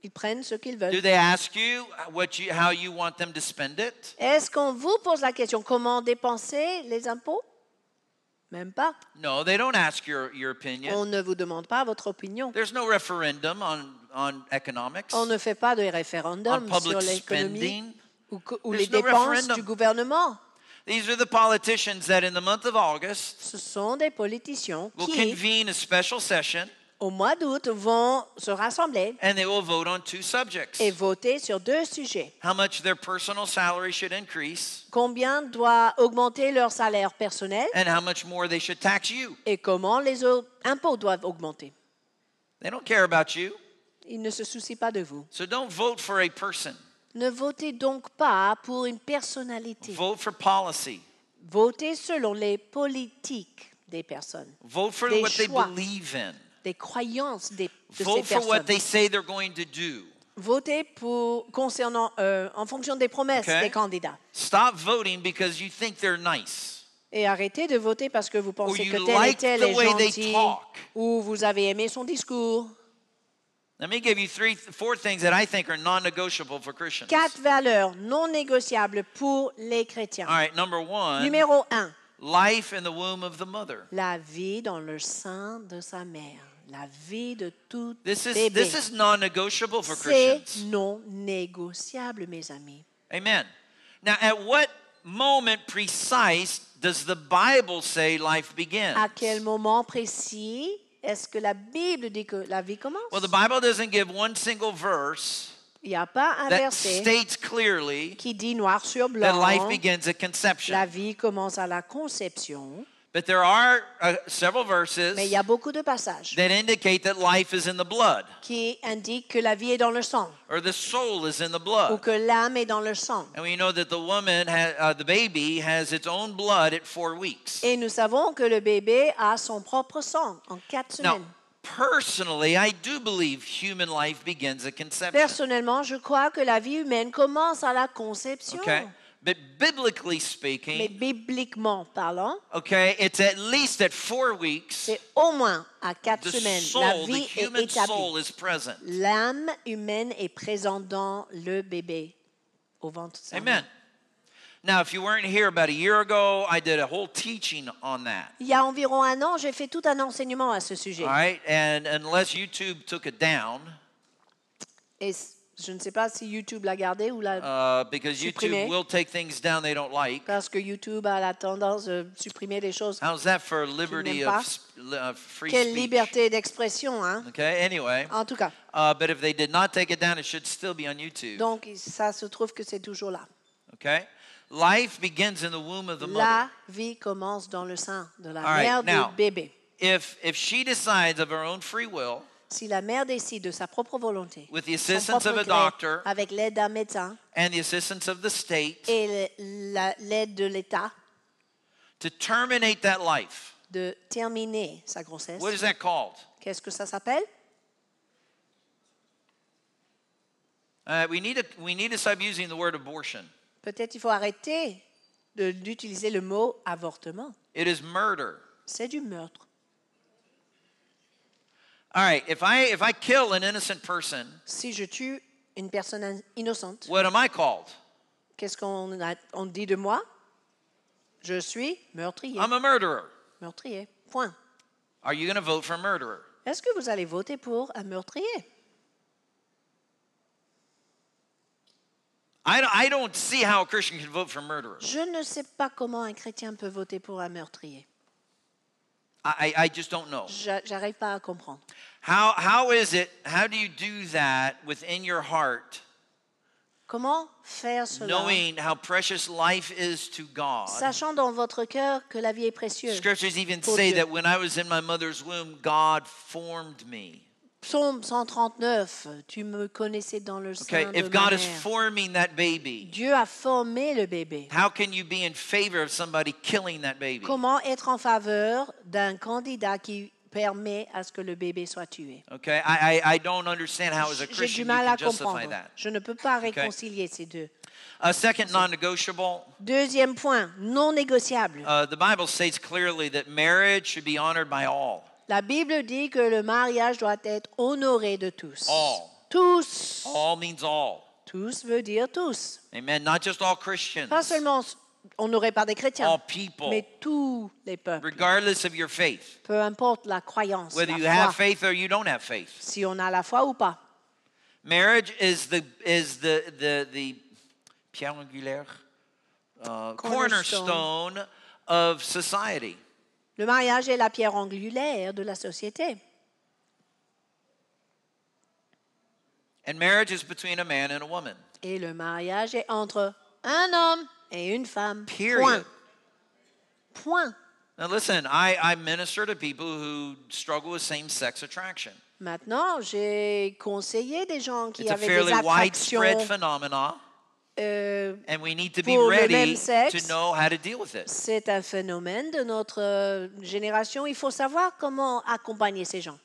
Ils prennent ce qu'ils veulent. Do they ask you what how you want them to spend it? Est-ce qu'on vous pose la question comment dépenser les impôts? Même pas. No, they don't ask your, your opinion. On ne vous demande pas votre opinion. There's no referendum on, on economics. On ne fait pas de référendum sur l'économie ou, ou les no dépenses referendum. du gouvernement. These are the politicians that in the month of August Ce sont des politiciens will qui convene a special session au mois d'août vont se rassembler et voter sur deux sujets. Combien doit augmenter leur salaire personnel et comment les impôts doivent augmenter. They Ils ne se soucient pas de vous. Ne votez donc pas pour une personnalité. Votez selon les politiques des personnes. Vote for ce what des croyances des, de Vote ces for what they say Votez pour, concernant, euh, en fonction des promesses Okay. des candidats. Stop voting because you think they're nice. Et arrêtez de voter parce que vous pensez you que tel et tel est gentil ou vous avez aimé son discours. Let me give you three, four things that I think are non-negotiable for Christians. Quatre valeurs non négociables pour les chrétiens. right, number one, Numéro un, life in the womb of the mother. la vie dans le sein de sa mère la vie de tout this is, bébé. This is non for Christians. C'est non négociable, mes amis. Amen. Now, at what moment precise does the Bible say life begins? À quel moment précis est-ce que la Bible dit que la vie commence? Well, the Bible doesn't give one single verse. Il n'y a pas un verset qui dit noir sur blanc that life begins at conception. la vie commence à la conception. Uh, Mais il y a beaucoup de passages qui indiquent que la vie est dans le sang ou que l'âme est dans le sang. Et nous savons que le bébé a son propre sang en quatre semaines. Personnellement, je crois que la vie humaine commence à la conception. But biblically speaking, mais bibliquement parlant, okay, it's at least at four weeks. C'est au moins à quatre the semaines. Soul, la vie the human est Soul is present. L'âme humaine est présente dans le bébé au ventre Amen. Main. Now, if you weren't here about a year ago, I did a whole teaching on that. Il y a environ un an, j'ai fait tout un enseignement à ce sujet. All right, and unless YouTube took it down. Et je ne sais pas si YouTube l'a gardé ou l'a uh, because supprimé. YouTube will take things down they don't like. Parce que YouTube a la tendance de supprimer des choses. How's that pas. of uh, free Quelle speech. liberté d'expression, hein? Okay, anyway. En tout cas. Uh, but if they did not take it down, it should still be on YouTube. Donc ça se trouve que c'est toujours là. Okay. Life begins in the womb of the mother. La vie commence dans le sein de la All mère right, du now, bébé. If if she decides of her own free will si la mère décide de sa propre volonté, avec l'aide d'un médecin, et l'aide de l'État, de terminer sa grossesse. Qu'est-ce que ça s'appelle? Peut-être il faut arrêter d'utiliser le mot avortement. C'est du meurtre. All right, if I if I kill an innocent person, si je tue une personne innocente, what am I called? Qu'est-ce qu'on on dit de moi? Je suis meurtrier. I'm a murderer. Meurtrier. Point. Are you going to vote for a murderer? Est-ce que vous allez voter pour un meurtrier? I don't, I don't see how a Christian can vote for a murderer. Je ne sais pas comment un chrétien peut voter pour un meurtrier. I, I just don't know. pas à comprendre. How, how is it, how do you do that within your heart? Comment faire cela Knowing how precious life is to God. Sachant dans votre cœur que la vie est précieuse. Scriptures even say Dieu. that when I was in my mother's womb, God formed me. Psaume 139, tu me connaissais dans le Okay, sein de if ma God is forming that baby, Dieu a formé le bébé. how can you be in favor of somebody killing that baby? Comment être en faveur d'un candidat qui permet à ce que le bébé soit tué Okay, I, I, I don't understand how as a J'ai du Christian you mal à justify comprendre. that. Je ne peux pas réconcilier ces deux. A second non-negotiable, Deuxième point, non négociable. uh, the Bible states clearly that marriage should be honored by all. La Bible dit que le mariage doit être honoré de tous. All. Tous. All means all. Tous veut dire tous. Amen. Not just all Christians. Pas seulement on n'aurait pas des chrétiens, all people, mais tous les peuples. Regardless of your faith. Peu importe la croyance. Whether you have faith or you don't have faith. Si on a la foi ou pas. Marriage is the is the the the pierre angulaire uh, cornerstone of society. Le mariage est la pierre angulaire de la société. Et le mariage est entre un homme et une femme. Point. Point. Maintenant, j'ai conseillé des gens qui It's avaient a fairly des attractions. Widespread phenomena euh, And we need to pour be ready le même sexe. to know how to deal with it. C'est un phénomène de notre euh, génération. Il faut savoir comment accompagner ces gens.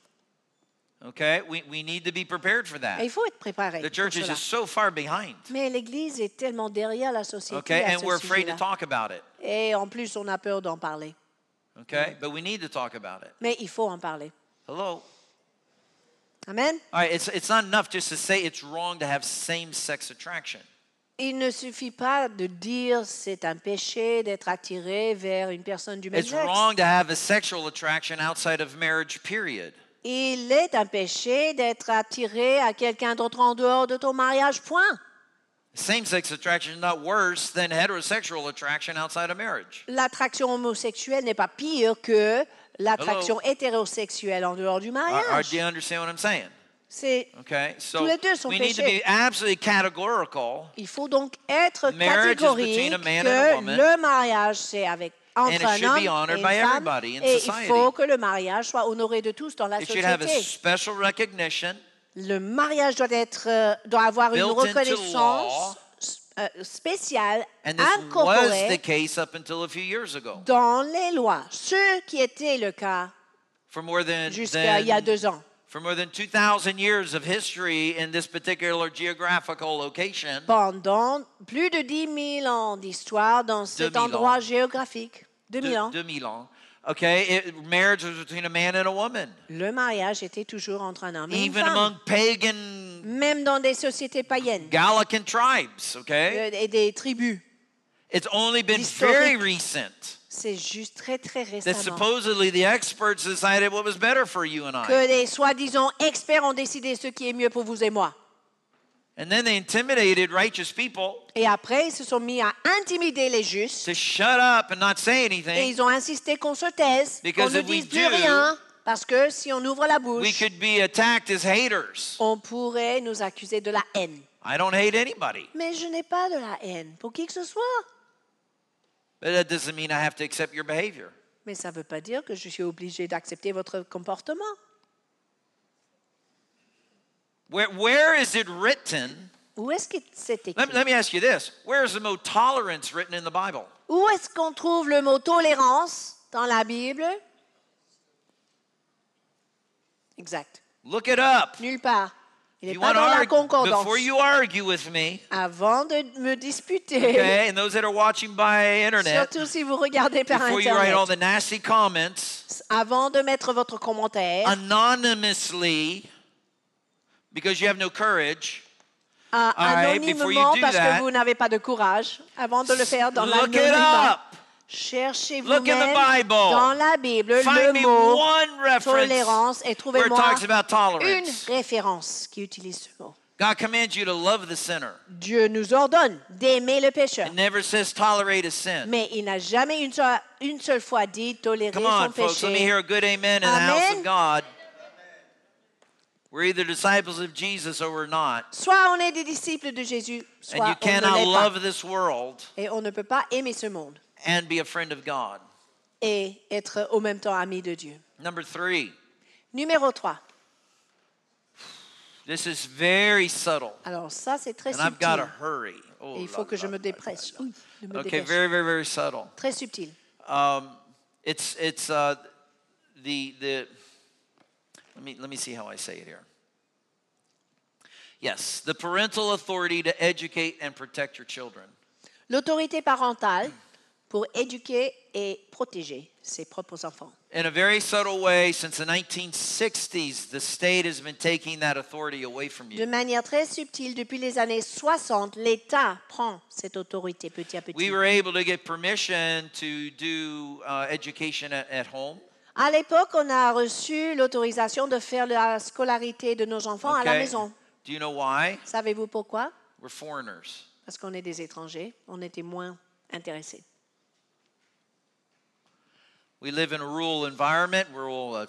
Okay, we, we need to be prepared for that. il faut être préparé. The church is so far behind. Mais l'Église est tellement derrière la société. Okay, à and ce we're afraid to sujet-là. talk about it. Et en plus, on a peur d'en parler. Okay, but we need to talk about it. Mais il faut en parler. Hello. Amen. All right, it's it's not enough just to say it's wrong to have same-sex attraction il ne suffit pas de dire c'est un péché d'être attiré vers une personne du même sexe. Il est un péché d'être attiré à quelqu'un d'autre en dehors de ton mariage, point. Same-sex attraction L'attraction homosexuelle n'est pas pire que l'attraction hétérosexuelle en dehors du uh, uh, mariage. I'm saying? so tous les deux sont we péchés. to be absolutely categorical. Il faut donc être catégorique que le mariage c'est avec entre un homme et une femme, et il faut que le mariage soit honoré de tous dans la société. Le mariage doit, être, euh, doit avoir une reconnaissance years incorporée dans les lois, ce qui était le cas jusqu'à il y a deux ans. For more than 2000 years of history in this particular geographical location. Pendant plus de 10000 ans d'histoire dans cet endroit ans. géographique. 2000 de, ans. 2000 ans. Okay, it, marriage was between a man and a woman. Le mariage était toujours entre un homme et Even une femme. Among pagan Même dans des sociétés païennes. Gallican tribes, okay? Euh, et des tribus. It's only been very recent c'est juste très très récent que les soi-disant experts ont décidé ce qui est mieux pour vous et moi. Et après, ils se sont mis à intimider les justes to shut up and not say et ils ont insisté qu'on se taise, qu'on ne dise plus rien, parce que si on ouvre la We bouche, could be attacked as haters. on pourrait nous accuser de la haine. I don't hate anybody. Mais je n'ai pas de la haine pour qui que ce soit. But that doesn't mean I have to accept your behavior. Mais ça ne veut pas dire que je suis obligé d'accepter votre comportement. Where, where is it written? Où est-ce que c'est écrit? Let, let me ask you this. Where is the mot tolerance written in the Bible? Où est-ce qu'on trouve le mot tolérance dans la Bible? Exact. Look it up. Nulle part. Il n'est pas Before you argue with me, Avant de me disputer, okay, and those that are watching by internet, surtout si vous regardez par internet. before you write all the nasty comments, avant de mettre votre commentaire, anonymously, because you have no courage, ah, anonymement right, before you do parce that, que vous n'avez pas de courage, avant de le faire dans l'anonymat, Cherchez vous dans la Bible le mot tolérance et trouvez-moi une référence qui utilise ce mot. Dieu nous ordonne d'aimer le pécheur. Mais il n'a jamais une seule, fois dit tolérer péché. amen, Soit on est des disciples de Jésus, soit Et on ne peut pas aimer ce monde. and be a friend of God. et être au même temps ami de Dieu. Number three, Numéro trois. this is very subtle, Alors ça, c'est très and I've got to hurry. Oh, Et il faut la, que je la, me dépresse. la, la. Ouh, me Okay, dépêche. very, very, very subtle. Très subtil. Um, it's it's uh, the the. Let me let me see how I say it here. Yes, the parental authority to educate and protect your children. L'autorité parentale pour éduquer et protéger ses propres enfants. De manière très subtile, depuis les années 60, l'État prend cette autorité petit à petit. We were able to get permission uh, À l'époque, on a reçu l'autorisation de faire la scolarité de nos enfants à la maison. Savez-vous pourquoi? Parce qu'on est des étrangers, on était moins intéressés. We live in a rural environment. We're all uh,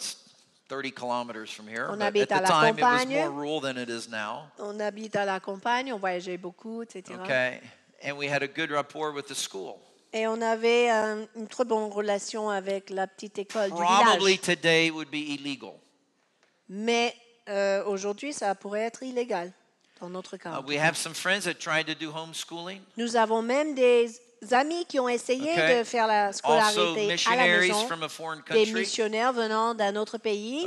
30 kilometers from here. On habite at the à la time, campagne. It was more rural than it is now. On habite à la campagne. On voyageait beaucoup, etc. Okay. And we had a good rapport with the school. Et on avait um, une très bonne relation avec la petite école Probably du village. today it would be illegal. Mais euh, aujourd'hui, ça pourrait être illégal dans notre uh, cas. Uh, we have some friends that tried to do homeschooling. Nous avons même des amis qui ont essayé de faire la scolarité à la maison, des missionnaires venant d'un autre pays.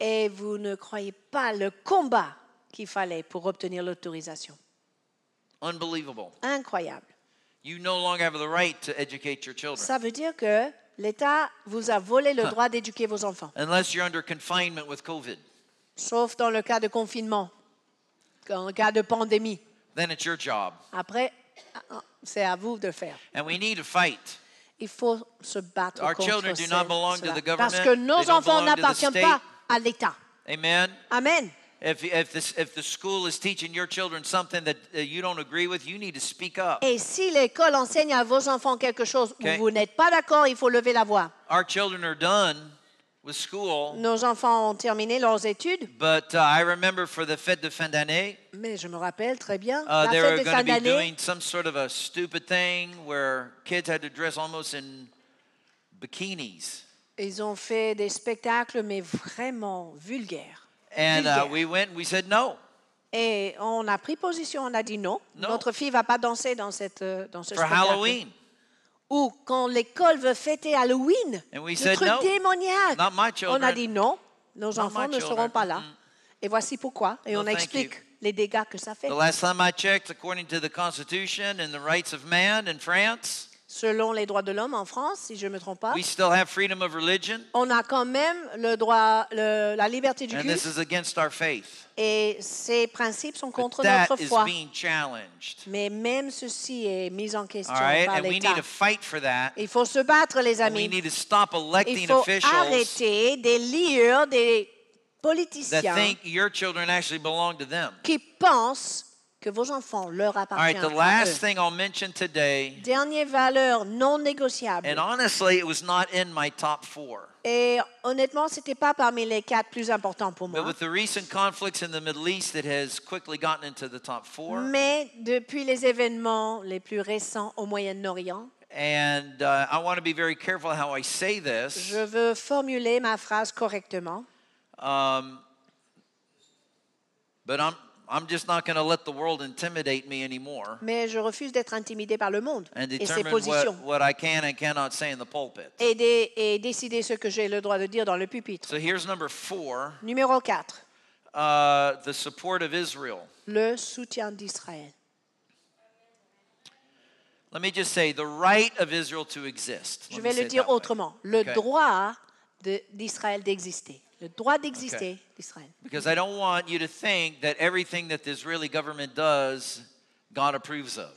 Et vous ne croyez pas le combat qu'il fallait pour obtenir l'autorisation. Incroyable. Ça veut dire que l'État vous a volé le droit d'éduquer vos enfants. Sauf dans le cas de confinement, dans le cas de pandémie. Après, ah, ah, c'est à vous de faire. And we need to fight. Il faut se battre Our contre children do not belong cela. to the government. Parce que nos enfants n'appartiennent pas à l'État. Amen. Amen. If, if, this, if the school is teaching your children something that you don't agree with, you need to speak up. Et si l'école enseigne à vos enfants quelque chose okay. où vous n'êtes pas d'accord, il faut lever la voix. Our children are done with Nos enfants ont terminé leurs études. Mais je me rappelle très bien bikinis. Ils ont fait des spectacles mais vraiment vulgaires. Uh, Et on a pris position, on a dit non. Notre fille va pas danser dans cette euh, dans ce spectacle ou quand l'école veut fêter Halloween, le said, truc no, démoniaque, children, on a dit non, nos enfants ne seront pas là. Et voici pourquoi. Et no, on explique. You. Les dégâts que ça fait. The last time I checked, according to the Constitution and the rights of man in France, selon les droits de l'homme en France, si je ne me trompe pas. On a quand même le droit, la liberté du culte. Et ces principes sont contre notre foi. Mais même ceci est mis en question par l'État. Il faut se battre, les amis. Il faut arrêter d'élire des politiciens qui pensent que vos enfants leur appartiennent. Dernière valeur non négociable. Et honnêtement, c'était pas parmi les quatre plus importants pour moi. Mais depuis les événements les plus récents au Moyen-Orient, Je veux formuler ma phrase correctement. Um, mais je refuse d'être intimidé par le monde et ses positions. What, Et, décider ce que j'ai le droit de dire dans le pupitre. Numéro 4. Uh, le soutien d'Israël. je vais le dire autrement. Le droit d'Israël d'exister le droit d'exister d'Israël.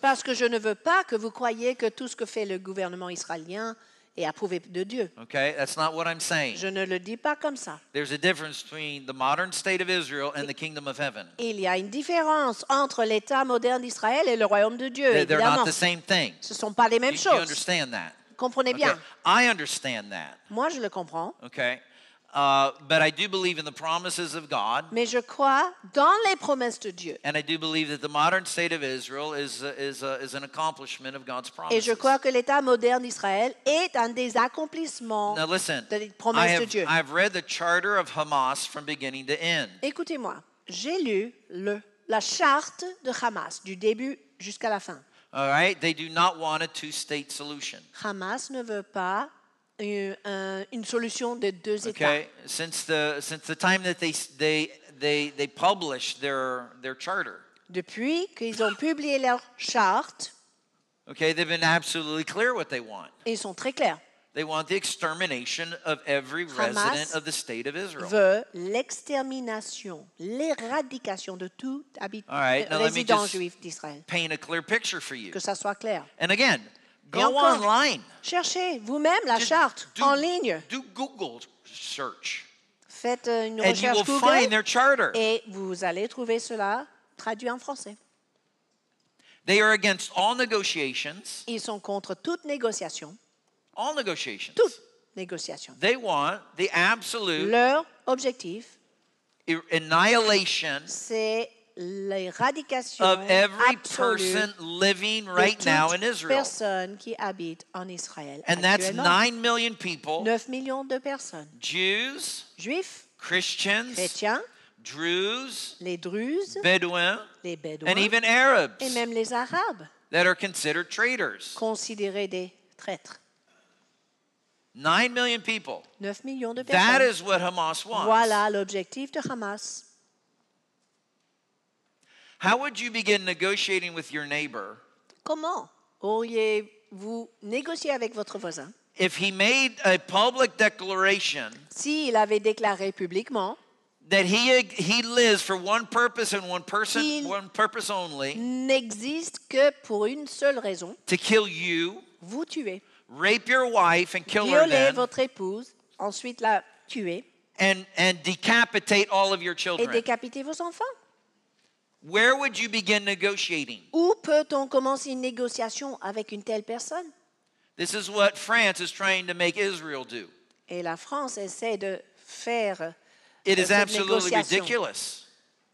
Parce que je ne veux pas que vous croyiez que tout ce que fait le gouvernement israélien est approuvé de Dieu. Okay, that's not what I'm saying. Je ne le dis pas comme ça. Il y a une différence entre l'état moderne d'Israël et le royaume de Dieu. They're, ne Ce sont pas les mêmes choses. Comprenez bien. understand Moi, je le comprends. Uh, but I do believe in the promises of God. Mais je crois dans les promesses de Dieu. And I do believe that the modern state of Israel is uh, is, a, uh, is an accomplishment of God's promises. Et je crois que l'état moderne d'Israël est un des accomplissements Now listen, des promesses I have, de Dieu. I've read the charter of Hamas from beginning to end. Écoutez-moi, j'ai lu le la charte de Hamas du début jusqu'à la fin. All right, they do not want a two-state solution. Hamas ne veut pas euh, une solution de deux États. Okay. Since the since the time that they they they they published their their charter. Depuis qu'ils ont publié leur charte. Okay, they've been absolutely clear what they want. Ils sont très clairs. They want the extermination of every Hamas resident of the state of Israel. veut l'extermination, l'éradication de tout habitant right, résident juif d'Israël. Paint a clear picture for you. Que ça soit clair. And again, Go online. Cherchez vous-même la charte en ligne. Do Google search. Faites euh, une recherche Google et vous allez trouver cela traduit en français. They are against all negotiations. Ils sont contre toute négociation. All negotiations. Toute négociation. They want the absolute Leur objectif annihilation c'est l'éradication of every person living right now in Israel. Personne qui habite en Israël and that's 9 million people. 9 millions de personnes. Jews, Juifs, Christians, Chrétiens, Druze, les Druzes, Bedouins, les Bédouins, and even Arabs. Et même les Arabes. That are considered traitors. Considérés des traîtres. 9 million people. 9 millions de personnes. That is what Hamas wants. Voilà l'objectif de Hamas. How would you begin negotiating with your neighbor Comment auriez-vous négocié avec votre voisin if he made a public declaration s'il avait déclaré publiquement that he, he lives for one purpose and one person, one purpose only, n'existe que pour une seule raison, to kill you, vous tuer, rape your wife and kill her violer votre épouse, ensuite la tuer and, and decapitate all of your children, et décapiter vos enfants. Where would you begin negotiating? Où peut-on commencer une négociation avec une telle personne? This is what France is trying to make Israel do. Et la France essaie de faire It is absolutely ridiculous.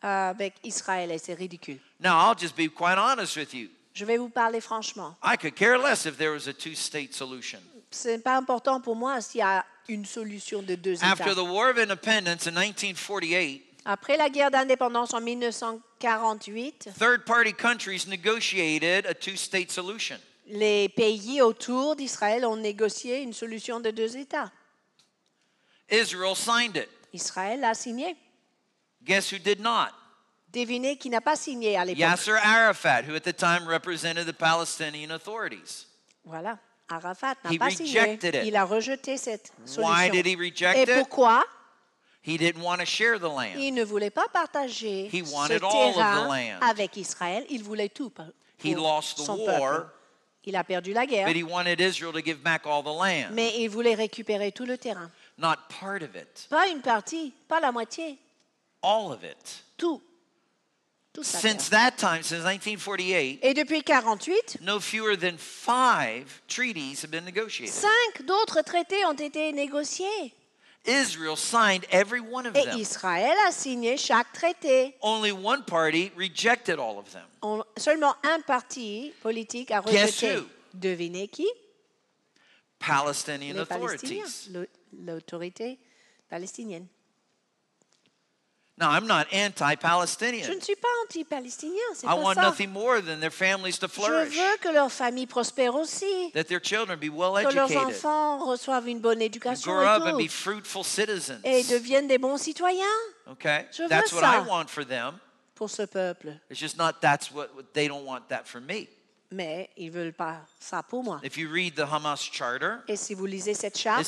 avec Israël c'est ridicule. Now, I'll just be quite honest with you. Je vais vous parler franchement. I could care less if there was a two state solution. C'est pas important pour moi s'il y a une solution de deux États. After the War of Independence in 1948, Après la guerre d'indépendance en 1948, Les pays autour d'Israël ont négocié une solution de deux États. Israël a signé. Guess who did not? Devinez qui n'a pas signé à l'époque. Yasser Arafat, who at the time represented the Palestinian authorities. Voilà, Arafat n'a pas signé. Il a rejeté cette solution. Et pourquoi? He didn't want to share the land. Il ne voulait pas partager He wanted ce terrain all of the land. avec Israël. Il voulait tout pour He lost the war. Peuple. Il a perdu la guerre. But he wanted Israel to give back all the land. Mais il voulait récupérer tout le terrain. Not part of it. Pas une partie, pas la moitié. All of it. Tout. tout since that time, since 1948, Et depuis 48, no fewer than five treaties have been negotiated. Cinq d'autres traités ont été négociés. Israel signed every one of Et them. Israël a signé chaque traité. Only one party rejected all of them. On- seulement un parti politique a Guess rejeté. who? Devinez qui Palestinian Les authorities. l'autorité palestinienne. Now, I'm not anti-Palestinian. Je ne suis pas anti-palestinien, c'est I want nothing more than their families to flourish. Je veux que aussi. That their children be well educated. Que leurs enfants reçoivent une bonne éducation grow et up and be fruitful citizens. Et deviennent des bons citoyens. Okay? Je That's what I want for them. Pour ce peuple. It's just not that's what they don't want that for me. mais ils veulent pas ça pour moi. Et si vous lisez cette charte,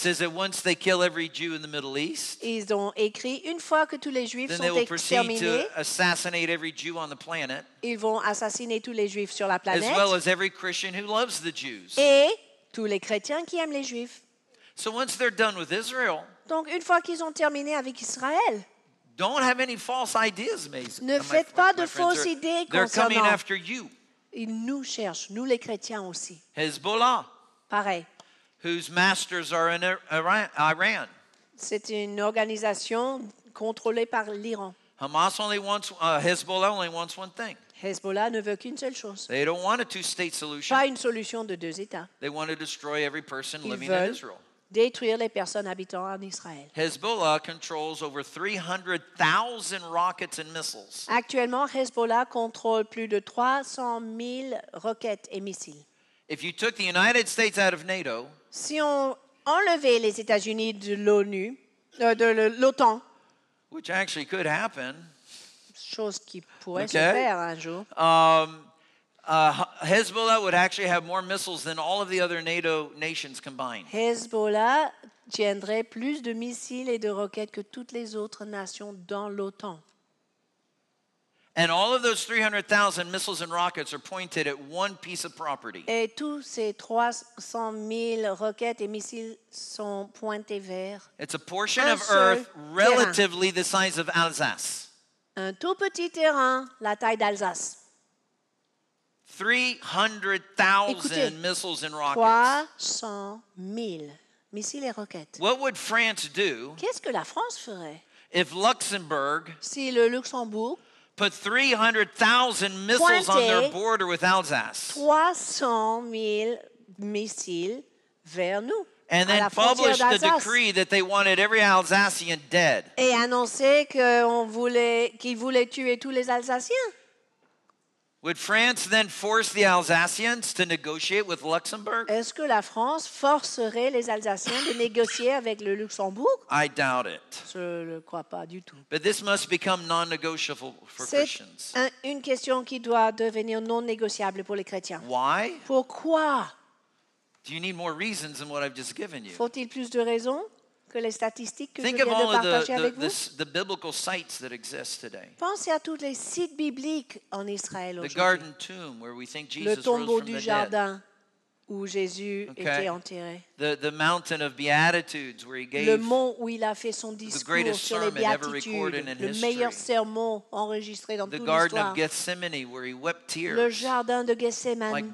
ils ont écrit une fois que tous les Juifs sont exterminés, ils vont assassiner tous les Juifs sur la planète et tous les chrétiens qui aiment les Juifs. Donc une fois qu'ils ont terminé avec Israël, ne faites pas de fausses idées they're concernant. Il nous cherche, nous les chrétiens aussi. Hezbollah. Pareil. Whose masters are in Iran. C'est une organisation contrôlée par l'Iran. Hamas only wants, uh, Hezbollah only wants one thing. Hezbollah ne veut qu'une seule chose. They don't want a two-state solution. Pas une solution de deux États. They want to destroy every person Ils living in Israel détruire les personnes habitant en Israël. Hezbollah controls over 300,000 rockets and missiles. Actuellement, Hezbollah contrôle plus de 300 000 roquettes et missiles. If you took the United States out of NATO, si on enlevait les États-Unis de l'ONU, euh, de l'OTAN, which actually could happen, chose qui pourrait okay. se faire un jour. Um, Uh, Hezbollah would actually have more missiles than all of the other NATO nations combined. Hezbollah tiendrait plus de missiles et de roquettes que toutes les autres nations dans l'OTAN. And all of those 300,000 missiles and rockets are pointed at one piece of property. Et tous ces 300 000 roquettes et missiles sont pointés vers. It's a portion of Earth relatively terrain. the size of Alsace. Un tout petit terrain, la taille d'Alsace. 300 000 missiles et roquettes. Qu'est-ce que la France ferait si le Luxembourg put 300,000 missiles on their border with Alsace? 300 000 missiles vers nous. And then published the decree Et annoncer qu'ils voulaient tuer tous les Alsaciens. Would France then force the Alsacians to negotiate with Luxembourg? Est-ce que la France forcerait les Alsaciens de négocier avec le Luxembourg? I doubt it. Je le crois pas du tout. But this must become non-negotiable for Christians. Un, une question qui doit devenir non négociable pour les chrétiens. Why? Pourquoi? Do you need more reasons than what I've just given you? Faut-il plus de raisons? que les statistiques que Think je viens de partager the, avec the, vous. Pensez à tous les sites bibliques en Israël aujourd'hui. Le tombeau du jardin où Jésus était enterré. The, mountain of Beatitudes where he gave le mont où il a fait son discours sur les Béatitudes, le meilleur sermon enregistré dans toute l'histoire. Le jardin de Gethsemane, like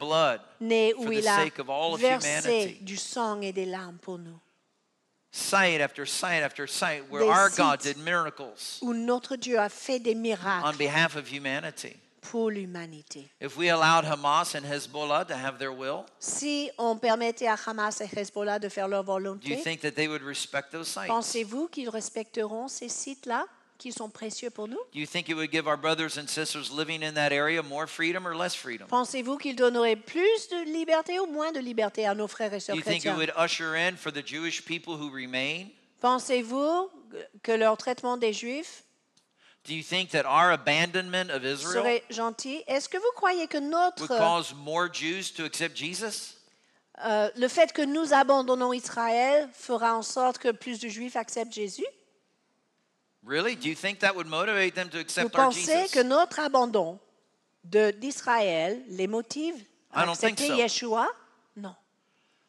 né où il a versé du sang et des larmes pour nous. Site after site after site where our God did miracles où notre Dieu a fait des miracles on behalf of humanity. Pour l'humanité. If we allowed Hamas and Hezbollah to have their will, si on permettait à Hamas et Hezbollah de faire leur volonté, do you think that they would respect those sites? Pensez-vous qu'ils respecteront ces sites-là? qui sont précieux pour nous? Pensez-vous qu'il donnerait plus de liberté ou moins de liberté à nos frères et sœurs chrétiens? Pensez-vous que leur traitement des Juifs serait gentil? Est-ce que vous croyez que notre euh, le fait que nous abandonnons Israël fera en sorte que plus de Juifs acceptent Jésus? Really? Do you think that would motivate them to accept our pensez que notre abandon de- d'Israël les motive à accepter so. Yeshua Non.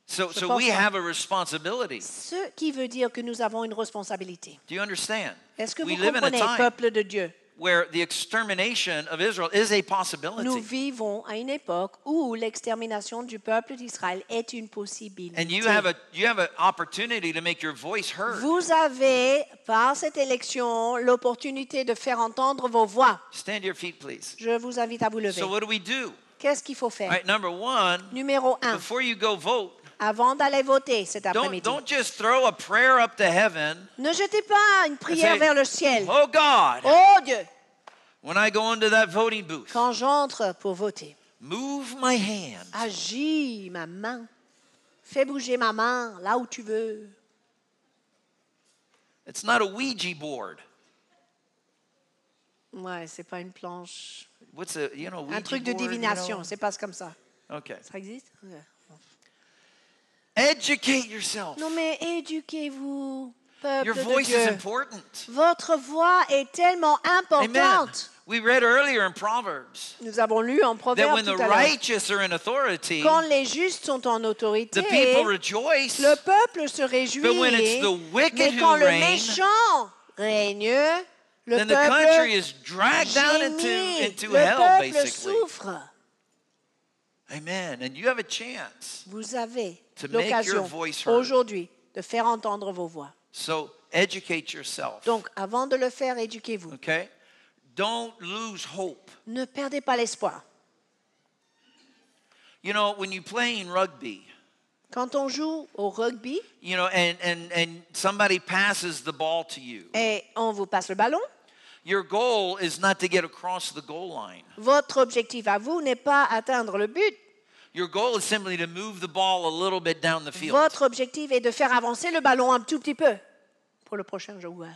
So, so we pas. have a responsibility. Ce qui veut dire que nous avons une responsabilité. Do you understand? Est-ce que We vous live in a comprenez, time. peuple de Dieu where the extermination of Israel is a possibility. Nous vivons à une époque où l'extermination du peuple d'Israël est une possibilité. And you have a you have an opportunity to make your voice heard. Vous avez par cette élection l'opportunité de faire entendre vos voix. Stand your feet, please. Je vous invite à vous lever. So what do we do? Qu'est-ce qu'il faut faire? Right, number one, Numéro 1. Before you go vote avant d'aller voter cet après-midi. Ne jetez pas une prière vers le ciel. Oh, oh Dieu. quand j'entre pour voter, Agis ma main. Fais bouger ma main là où tu veux. It's not a Ouija board. Ouais, c'est pas une planche. Un truc de divination, c'est pas comme ça. Ça existe? Educate yourself. Non mais éduquez-vous. Peuple Your voice de Dieu. is important. Votre voix est tellement importante. Amen. We read earlier in Proverbs Nous avons lu en that when the tout à l'heure. righteous are in authority, Quand les justes sont en autorité, the people rejoice. le peuple se réjouit. But when it's the wicked Mais quand who le méchant règne, le then the country is dragged down into, gémit, into hell, peuple basically. souffre. Amen. And you have a chance Vous avez l'occasion aujourd'hui de faire entendre vos voix. So educate yourself. Donc, avant de le faire, éduquez-vous. Okay? Don't lose hope. Ne perdez pas l'espoir. You know, when you're playing rugby, Quand on joue au rugby you know, and, and, and somebody passes the ball to you, et on vous passe le ballon, Your goal is not to get across the goal line. Votre objectif à vous n'est pas atteindre le but. Your goal is simply to move the ball a little bit down the field. Votre objectif est de faire avancer le ballon un tout petit peu pour le prochain joueur.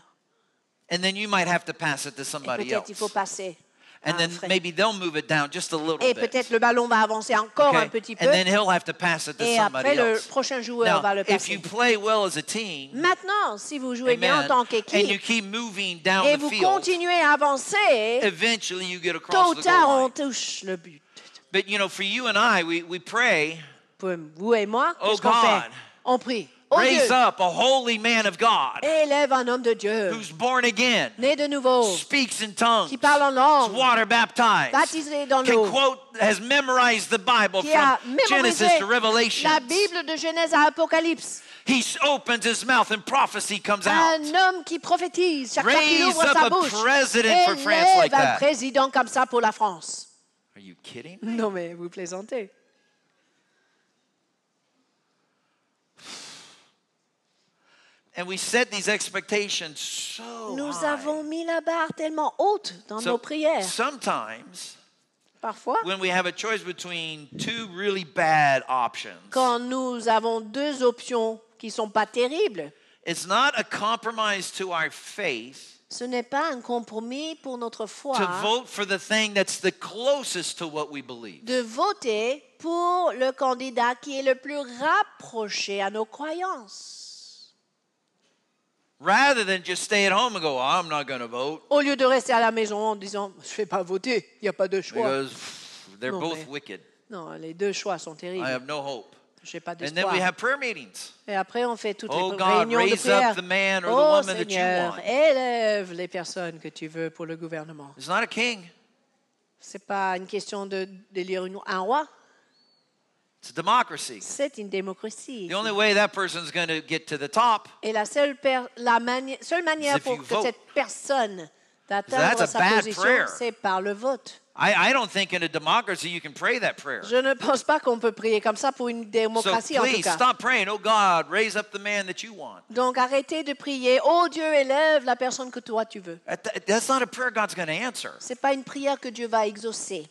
And then you might have to pass it to somebody else. Peut-être il faut passer et peut-être le ballon va avancer encore un petit peu. Et après, le prochain joueur va le passer. Maintenant, si vous jouez bien en tant qu'équipe et vous continuez à avancer, tôt ou tard, on touche le but. Pour vous et moi, oh On prie. Oh, raise up a holy man of God. Who's born again. Né de nouveau. Speaks in tongues. Qui parle en langue. Is water baptized. Baptisé dans Can quote has memorized the Bible from Genesis to Revelation. He opens his mouth and prophecy comes out. Un homme qui prophétise. Chaque Raise fois up a bouche. president Élève for France like that. un président comme ça pour la France. Are you kidding me? Non mais vous plaisantez. Nous avons mis la barre tellement haute dans nos prières. parfois, quand nous avons deux options qui sont pas terribles, Ce n'est pas un compromis pour notre foi. De voter pour le candidat qui est le plus rapproché à nos croyances. Rather than just stay at home and go, I'm not going to vote. Au lieu de rester à la maison en disant, je vais pas voter, il y a pas de choix. Because they're non, both mais, wicked. Non, les deux choix sont terribles. I have no hope. J'ai pas d'espoir. And then we have prayer meetings. Et après, on fait toutes oh les God, réunions raise de prière. Up the man or oh the woman Seigneur, that you want. élève les personnes que tu veux pour le gouvernement. It's not a king. C'est pas une question de d'élire un roi. It's a democracy. C'est une démocratie. The only way that person's going to get to the top. Et la seule per la mani seule manière pour que vote. cette personne d'atteindre so sa position, c'est par le vote. I, I, don't think in a democracy you can pray that prayer. Je ne pense pas qu'on peut prier comme ça pour une démocratie so en tout cas. please Stop praying. Oh God, raise up the man that you want. Donc arrêtez de prier. Oh Dieu, élève la personne que toi tu veux. That's not a prayer God's going to answer. C'est pas une prière que Dieu va exaucer.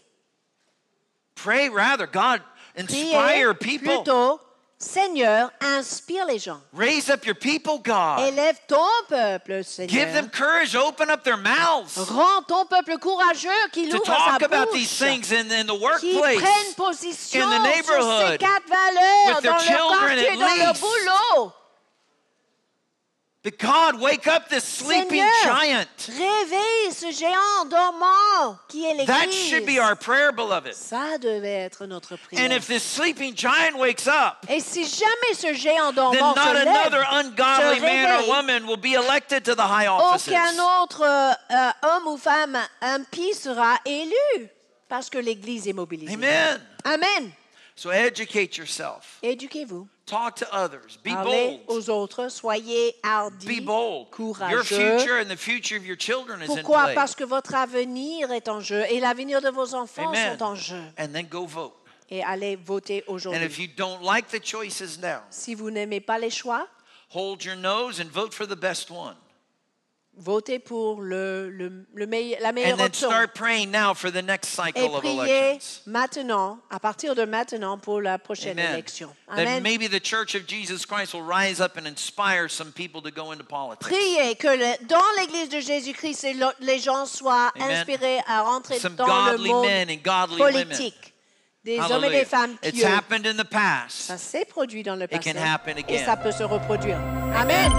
Pray rather, God, Inspire people. Plutôt, Seigneur, inspire les gens. Raise up your people, God. Élève ton peuple, Seigneur. Give them courage, open up their mouths. Rends ton peuple courageux qu'il ouvre sa bouche. To talk about these things in, in the workplace. Qui prennent position in the neighborhood. Sur ces quatre valeurs with their dans children leur quartier, dans least. leur boulot. But God, wake up sleeping giant. Réveille ce géant dormant qui est l'Église. That should be our prayer, beloved. Ça devait être notre prière. And if sleeping giant wakes up, et si jamais ce géant dormant se lève, another ungodly man or woman will be elected to the high Aucun autre euh, homme ou femme impie sera élu parce que l'Église est mobilisée. Amen. So educate yourself. Éduquez-vous. Talk to others. Be Parlez aux autres. Soyez hardi. Be bold. Courageux. Your future and the future of your children is Pourquoi? in play. Parce que votre avenir est en jeu et l'avenir de vos enfants sont en jeu. And then go vote. Et allez voter aujourd'hui. And if you don't like the choices now, si vous n'aimez pas les choix, hold your nose and vote for the best one. Votez pour le, le, le meille, la meilleure And option. start praying now for the next cycle Et of priez maintenant, à partir de maintenant, pour la prochaine Amen. élection. That Amen. maybe the Church of Jesus Christ will rise up and inspire some people to go into politics. Priez que le- dans l'Église de Jésus-Christ, les gens soient Amen. inspirés à rentrer Some dans le monde men and godly women. politique. Des hommes et des femmes pieux. It's happened in the past. Ça s'est produit dans le can passé. happen Et again. ça peut se reproduire. Amen.